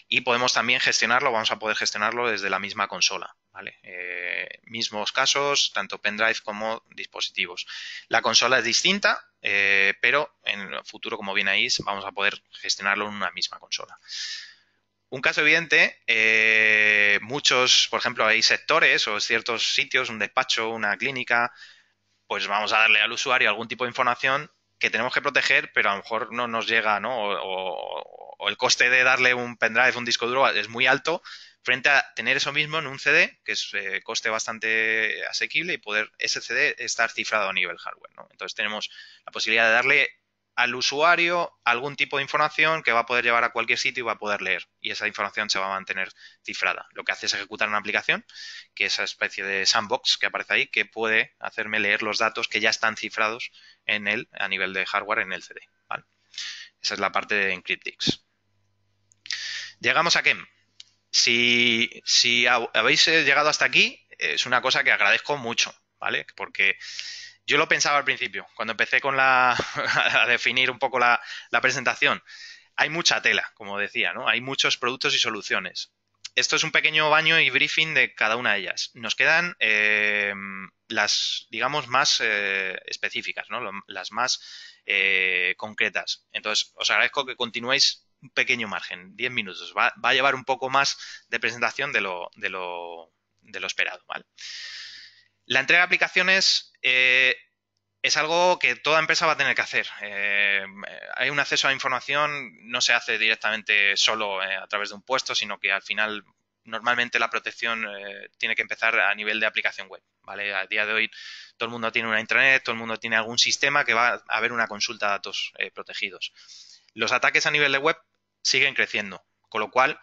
y podemos también gestionarlo, vamos a poder gestionarlo desde la misma consola. ¿vale? Eh, mismos casos, tanto pendrive como dispositivos. La consola es distinta, eh, pero en el futuro, como bien ahí, vamos a poder gestionarlo en una misma consola. Un caso evidente, eh, muchos, por ejemplo, hay sectores o ciertos sitios, un despacho, una clínica, pues vamos a darle al usuario algún tipo de información que tenemos que proteger, pero a lo mejor no nos llega, o el coste de darle un pendrive, un disco duro es muy alto, frente a tener eso mismo en un CD, que es eh, coste bastante asequible, y poder ese CD estar cifrado a nivel hardware. Entonces tenemos la posibilidad de darle al usuario algún tipo de información que va a poder llevar a cualquier sitio y va a poder leer. Y esa información se va a mantener cifrada. Lo que hace es ejecutar una aplicación, que es esa especie de sandbox que aparece ahí, que puede hacerme leer los datos que ya están cifrados en él a nivel de hardware en el CD. Esa es la parte de Encryptix. Llegamos a KEM si, habéis eh, llegado hasta aquí, es una cosa que agradezco mucho, ¿vale? Porque yo lo pensaba al principio, cuando empecé con la, a definir un poco la, presentación. Hay mucha tela, como decía, ¿no? Hay muchos productos y soluciones esto es un pequeño baño y briefing de cada una de ellas. Nos quedan eh, las, digamos, más eh, específicas, ¿no? Las más concretas. Entonces, os agradezco que continuéis un pequeño margen, 10 minutos. Va, a llevar un poco más de presentación de lo, esperado. La entrega de aplicaciones eh, es algo que toda empresa va a tener que hacer. Eh, hay un acceso a la información, no se hace directamente solo eh, a través de un puesto, sino que al final normalmente la protección tiene que empezar a nivel de aplicación web. ¿vale? A día de hoy todo el mundo tiene una intranet, todo el mundo tiene algún sistema que va a haber una consulta de datos protegidos. Los ataques a nivel de web siguen creciendo. Con lo cual,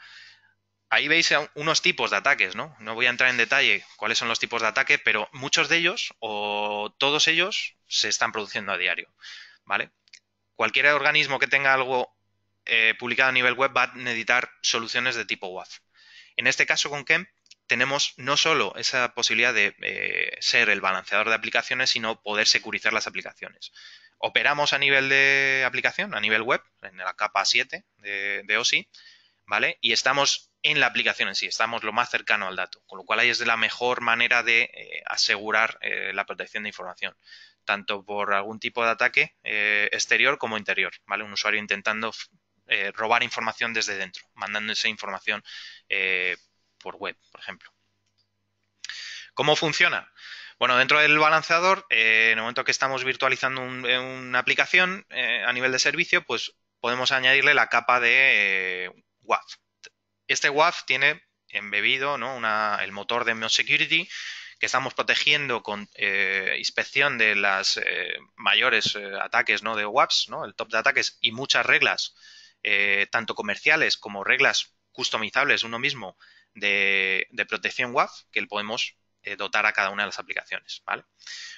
ahí veis unos tipos de ataques, ¿no? No voy a entrar en detalle cuáles son los tipos de ataque, pero muchos de ellos o todos ellos se están produciendo a diario, ¿vale? Cualquier organismo que tenga algo eh, publicado a nivel web va a necesitar soluciones de tipo WAF. En este caso con Kemp tenemos no solo esa posibilidad de eh, ser el balanceador de aplicaciones, sino poder securizar las aplicaciones. Operamos a nivel de aplicación, a nivel web, en la capa 7 de, OSI, ¿vale? Y estamos en la aplicación en sí, estamos lo más cercano al dato, con lo cual ahí es la mejor manera de eh, asegurar eh, la protección de información, tanto por algún tipo de ataque eh, exterior como interior, ¿vale? Un usuario intentando robar información desde dentro, mandando esa información por web, por ejemplo. ¿Cómo funciona? Bueno, dentro del balanceador, eh, en el momento que estamos virtualizando eh, una aplicación eh, a nivel de servicio, pues podemos añadirle la capa de WAF. Este WAF tiene embebido el motor de Security que estamos protegiendo con inspección de los mayores ataques de WAFs, el top de ataques y muchas reglas, tanto comerciales como reglas customizables uno mismo de, de protección WAF, que podemos eh, dotar a cada una de las aplicaciones,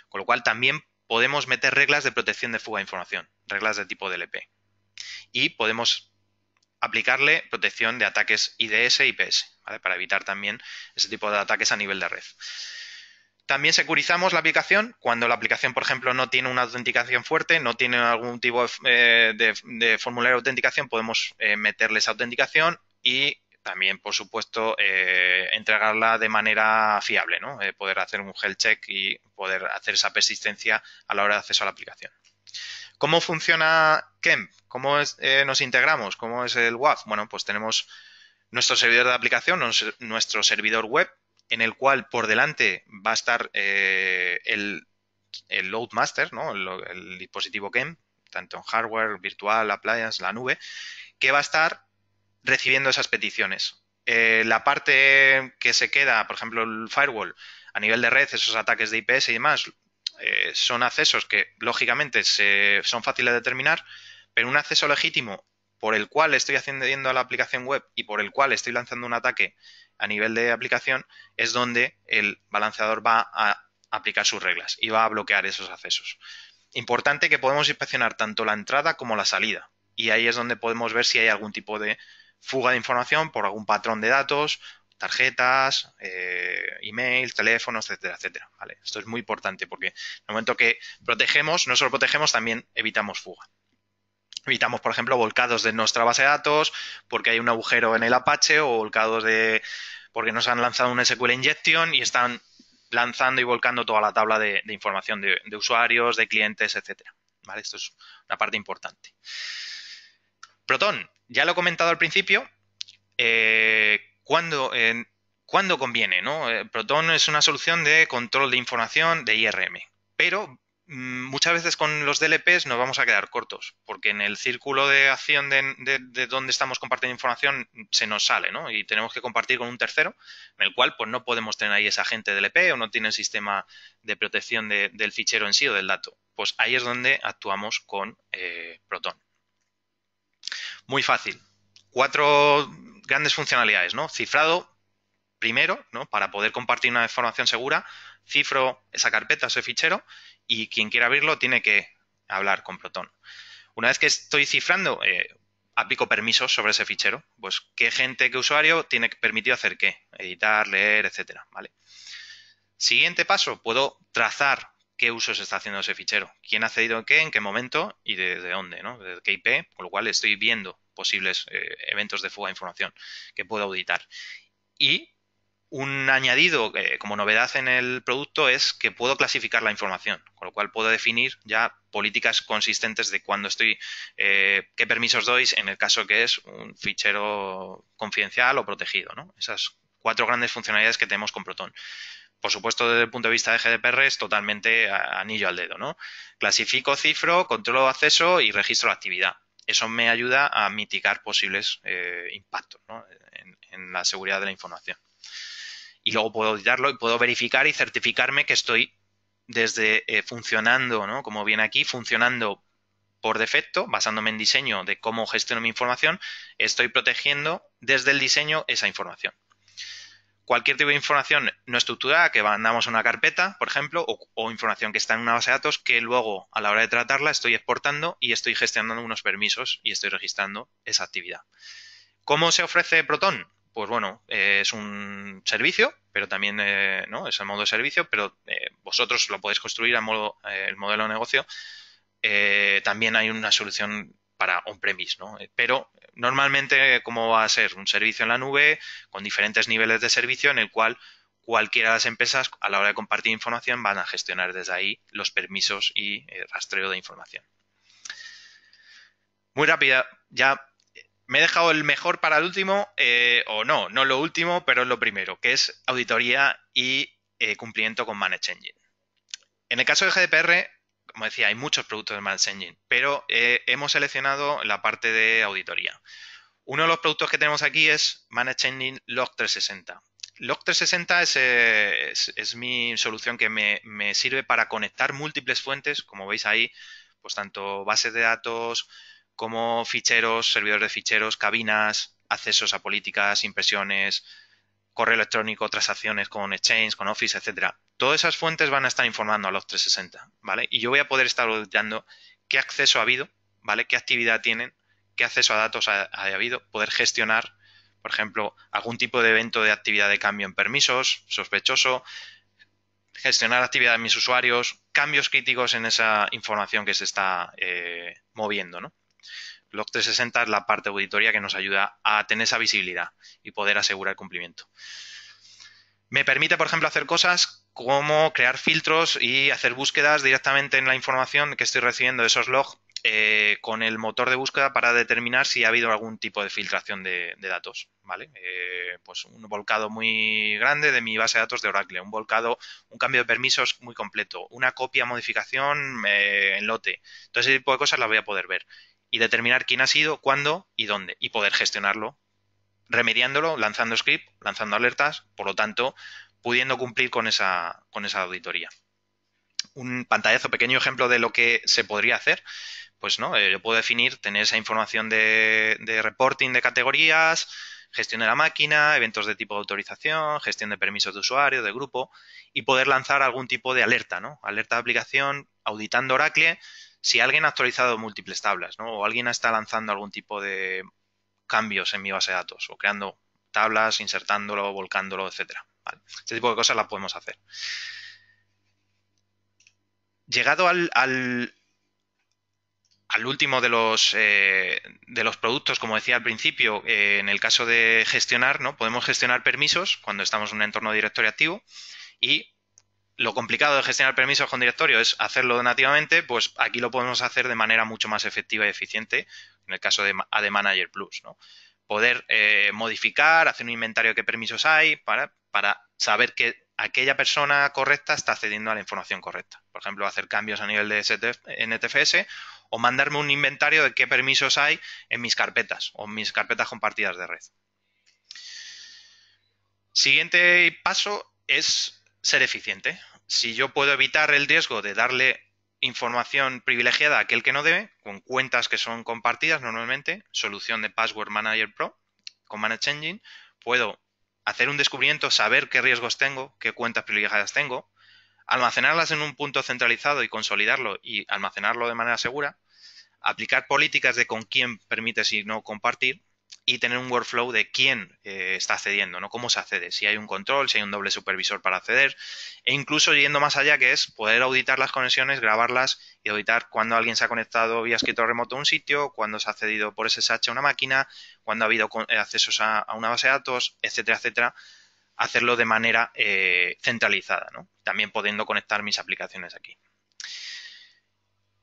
Con lo cual también podemos meter reglas de protección de fuga de información, reglas de tipo DLP. Y podemos aplicarle protección de ataques IDS y IPS, Para evitar también ese tipo de ataques a nivel de red. También securizamos la aplicación cuando la aplicación, por ejemplo, no tiene una autenticación fuerte, no tiene algún tipo de, eh, formulario de autenticación, podemos eh, meterle esa autenticación y también, por supuesto, eh, entregarla de manera fiable, ¿no? Eh, poder hacer un health check y poder hacer esa persistencia a la hora de acceso a la aplicación. ¿Cómo funciona KEMP? ¿Cómo eh, nos integramos? ¿Cómo es el WAF? Bueno, pues tenemos nuestro servidor de aplicación, nuestro servidor web, en el cual por delante va a estar el, Loadmaster, ¿no? el, dispositivo KEMP, tanto en hardware, virtual, appliance, la nube, que va a estar recibiendo esas peticiones. Eh, la parte que se queda, por ejemplo, el firewall, a nivel de red, esos ataques de IPS y demás, eh, son accesos que lógicamente se, son fáciles de determinar, pero un acceso legítimo por el cual estoy accediendo a la aplicación web y por el cual estoy lanzando un ataque a nivel de aplicación es donde el balanceador va a aplicar sus reglas y va a bloquear esos accesos. Importante que podemos inspeccionar tanto la entrada como la salida y ahí es donde podemos ver si hay algún tipo de fuga de información por algún patrón de datos, tarjetas, eh, email, teléfonos, etcétera, etcétera. ¿vale? Esto es muy importante porque en el momento que protegemos, no solo protegemos, también evitamos fuga. Evitamos, por ejemplo, volcados de nuestra base de datos porque hay un agujero en el Apache o volcados de porque nos han lanzado un SQL injection y están lanzando y volcando toda la tabla de, información de, usuarios, de clientes, etcétera. Esto es una parte importante. Proton, ya lo he comentado al principio, eh, cuando, eh, conviene, ¿no? Eh, Proton es una solución de control de información de IRM, pero mm, muchas veces con los DLPs nos vamos a quedar cortos, porque en el círculo de acción de, donde estamos compartiendo información se nos sale, ¿no? Y tenemos que compartir con un tercero, en el cual pues no podemos tener ahí ese agente DLP o no tiene el sistema de protección del fichero en sí o del dato. Pues ahí es donde actuamos con Proton. Muy fácil. Cuatro grandes funcionalidades, ¿no? Cifrado, primero, ¿no? Para poder compartir una información segura, cifro esa carpeta, ese fichero, y quien quiera abrirlo tiene que hablar con Proton. Una vez que estoy cifrando, eh, aplico permisos sobre ese fichero. Pues qué gente, qué usuario tiene permitido hacer qué, editar, leer, etcétera, ¿vale? Siguiente paso, puedo trazar qué uso se está haciendo ese fichero, quién ha cedido qué, en qué momento y desde dónde, ¿no? Desde qué IP, con lo cual estoy viendo posibles eh, eventos de fuga de información que puedo auditar. Y un añadido eh, como novedad en el producto es que puedo clasificar la información, con lo cual puedo definir ya políticas consistentes de cuándo estoy, eh, qué permisos doy en el caso que es un fichero confidencial o protegido. Esas cuatro grandes funcionalidades que tenemos con Proton por supuesto, desde el punto de vista de GDPR es totalmente anillo al dedo, ¿no? Clasifico, cifro, controlo acceso y registro la actividad. Eso me ayuda a mitigar posibles eh, impactos en, la seguridad de la información. Y luego puedo auditarlo y puedo verificar y certificarme que estoy desde eh, funcionando, ¿no? Como viene aquí, funcionando por defecto, basándome en diseño de cómo gestiono mi información, estoy protegiendo desde el diseño esa información cualquier tipo de información no estructurada que mandamos a una carpeta, por ejemplo, o, información que está en una base de datos que luego a la hora de tratarla estoy exportando y estoy gestionando unos permisos y estoy registrando esa actividad. ¿Cómo se ofrece Proton? Pues bueno, eh, es un servicio, pero también eh, ¿no? es el modo de servicio, pero eh, vosotros lo podéis construir a modo, el modelo de negocio. también hay una solución para on-premise, ¿no? Eh, pero normalmente, ¿cómo va a ser? Un servicio en la nube con diferentes niveles de servicio en el cual cualquiera de las empresas a la hora de compartir información van a gestionar desde ahí los permisos y eh, rastreo de información. Muy rápida, ya me he dejado el mejor para el último, eh, o no, no lo último, pero es lo primero, que es auditoría y cumplimiento con Manage Engine. En el caso de GDPR, como decía, hay muchos productos de Managed Engine, pero eh, hemos seleccionado la parte de auditoría. Uno de los productos que tenemos aquí es Managed Engine Log 360. Log 360 es, es, mi solución que me, me, sirve para conectar múltiples fuentes, como veis ahí, pues tanto bases de datos como ficheros, servidores de ficheros, cabinas, accesos a políticas, impresiones, correo electrónico, transacciones con Exchange, con Office, etcétera. Todas esas fuentes van a estar informando a los 360, ¿vale? Y yo voy a poder estar auditando qué acceso ha habido, ¿vale? Qué actividad tienen, qué acceso a datos ha, habido, poder gestionar, por ejemplo, algún tipo de evento de actividad de cambio en permisos, sospechoso, gestionar actividad de mis usuarios, cambios críticos en esa información que se está eh, moviendo, ¿no? Log 360 es la parte auditoria que nos ayuda a tener esa visibilidad y poder asegurar el cumplimiento. Me permite, por ejemplo, hacer cosas como crear filtros y hacer búsquedas directamente en la información que estoy recibiendo de esos logs eh, con el motor de búsqueda para determinar si ha habido algún tipo de filtración de, datos, ¿vale? Eh, pues un volcado muy grande de mi base de datos de Oracle, un volcado, un cambio de permisos muy completo, una copia, modificación eh, en lote. Todo ese tipo de cosas las voy a poder ver y determinar quién ha sido, cuándo y dónde y poder gestionarlo, remediándolo, lanzando script, lanzando alertas, por lo tanto, pudiendo cumplir con esa, con esa auditoría. Un pantallazo, pequeño ejemplo de lo que se podría hacer. Pues no, eh, yo puedo definir, tener esa información de, de reporting de categorías, gestión de la máquina, eventos de tipo de autorización, gestión de permisos de usuario, de grupo, y poder lanzar algún tipo de alerta, ¿no? Alerta de aplicación, auditando Oracle, si alguien ha actualizado múltiples tablas, O alguien está lanzando algún tipo de cambios en mi base de datos, o creando tablas, insertándolo, volcándolo, etcétera. Este tipo de cosas las podemos hacer. Llegado al, al, último de los, eh, de los productos, como decía al principio, eh, en el caso de gestionar, ¿no? Podemos gestionar permisos cuando estamos en un entorno directorio activo y lo complicado de gestionar permisos con directorio es hacerlo nativamente, pues aquí lo podemos hacer de manera mucho más efectiva y eficiente, en el caso de AD Manager Plus, ¿no? Poder eh, modificar, hacer un inventario de qué permisos hay para, saber que aquella persona correcta está accediendo a la información correcta. Por ejemplo, hacer cambios a nivel de NTFS o mandarme un inventario de qué permisos hay en mis carpetas o en mis carpetas compartidas de red. Siguiente paso es ser eficiente. Si yo puedo evitar el riesgo de darle información privilegiada a aquel que no debe, con cuentas que son compartidas normalmente, solución de Password Manager Pro, con Manage Engine, puedo hacer un descubrimiento, saber qué riesgos tengo, qué cuentas privilegiadas tengo, almacenarlas en un punto centralizado y consolidarlo y almacenarlo de manera segura, aplicar políticas de con quién permite si no compartir, y tener un workflow de quién eh, está accediendo, ¿no? Cómo se accede, si hay un control, si hay un doble supervisor para acceder, e incluso yendo más allá, que es poder auditar las conexiones, grabarlas y auditar cuando alguien se ha conectado vía escrito remoto a un sitio, cuando se ha accedido por SSH a una máquina, cuando ha habido eh, accesos a, una base de datos, etcétera, etcétera, hacerlo de manera eh, centralizada, ¿no? También pudiendo conectar mis aplicaciones aquí.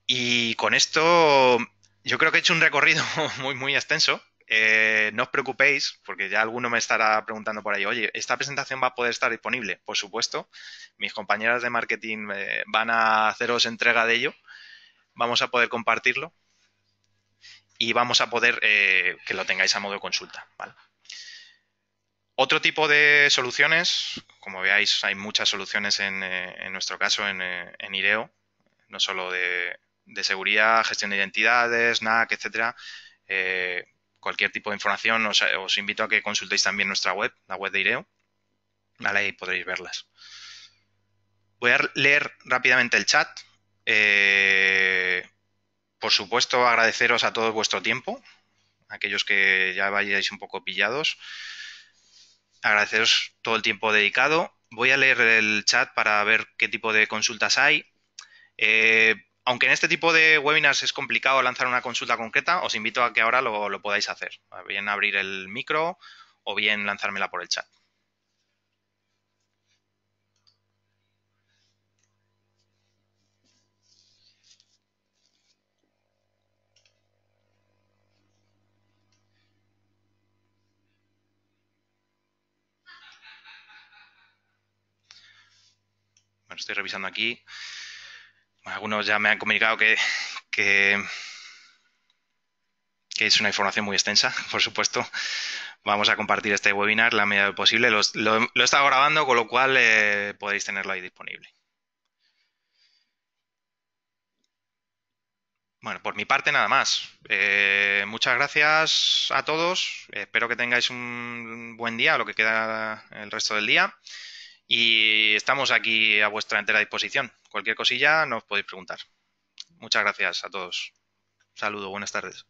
Y con esto yo creo que he hecho un recorrido muy, muy extenso eh, no os preocupéis, porque ya alguno me estará preguntando por ahí, oye, ¿esta presentación va a poder estar disponible? Por supuesto, mis compañeras de marketing eh, van a haceros entrega de ello, vamos a poder compartirlo y vamos a poder eh, que lo tengáis a modo de consulta. Otro tipo de soluciones, como veáis, hay muchas soluciones en, nuestro caso en, IREO, no solo de, seguridad, gestión de identidades, NAC, etcétera cualquier tipo de información, eh, os, invito a que consultéis también nuestra web, la web de IREO. Vale, ahí podréis verlas. Voy a leer rápidamente el chat. Eh, por supuesto, agradeceros a todos vuestro tiempo, aquellos que ya vayáis un poco pillados. Agradeceros todo el tiempo dedicado. Voy a leer el chat para ver qué tipo de consultas hay. Eh, aunque en este tipo de webinars es complicado lanzar una consulta concreta, os invito a que ahora lo, podáis hacer. Bien abrir el micro o bien lanzármela por el chat. estoy revisando aquí algunos ya me han comunicado que, es una información muy extensa, por supuesto. Vamos a compartir este webinar la medida de posible. Lo, he estado grabando, con lo cual eh, podéis tenerlo ahí disponible. Bueno, por mi parte nada más. Eh, muchas gracias a todos. Espero que tengáis un buen día, lo que queda el resto del día. Y estamos aquí a vuestra entera disposición cualquier cosilla nos podéis preguntar. Muchas gracias a todos. Saludo, buenas tardes.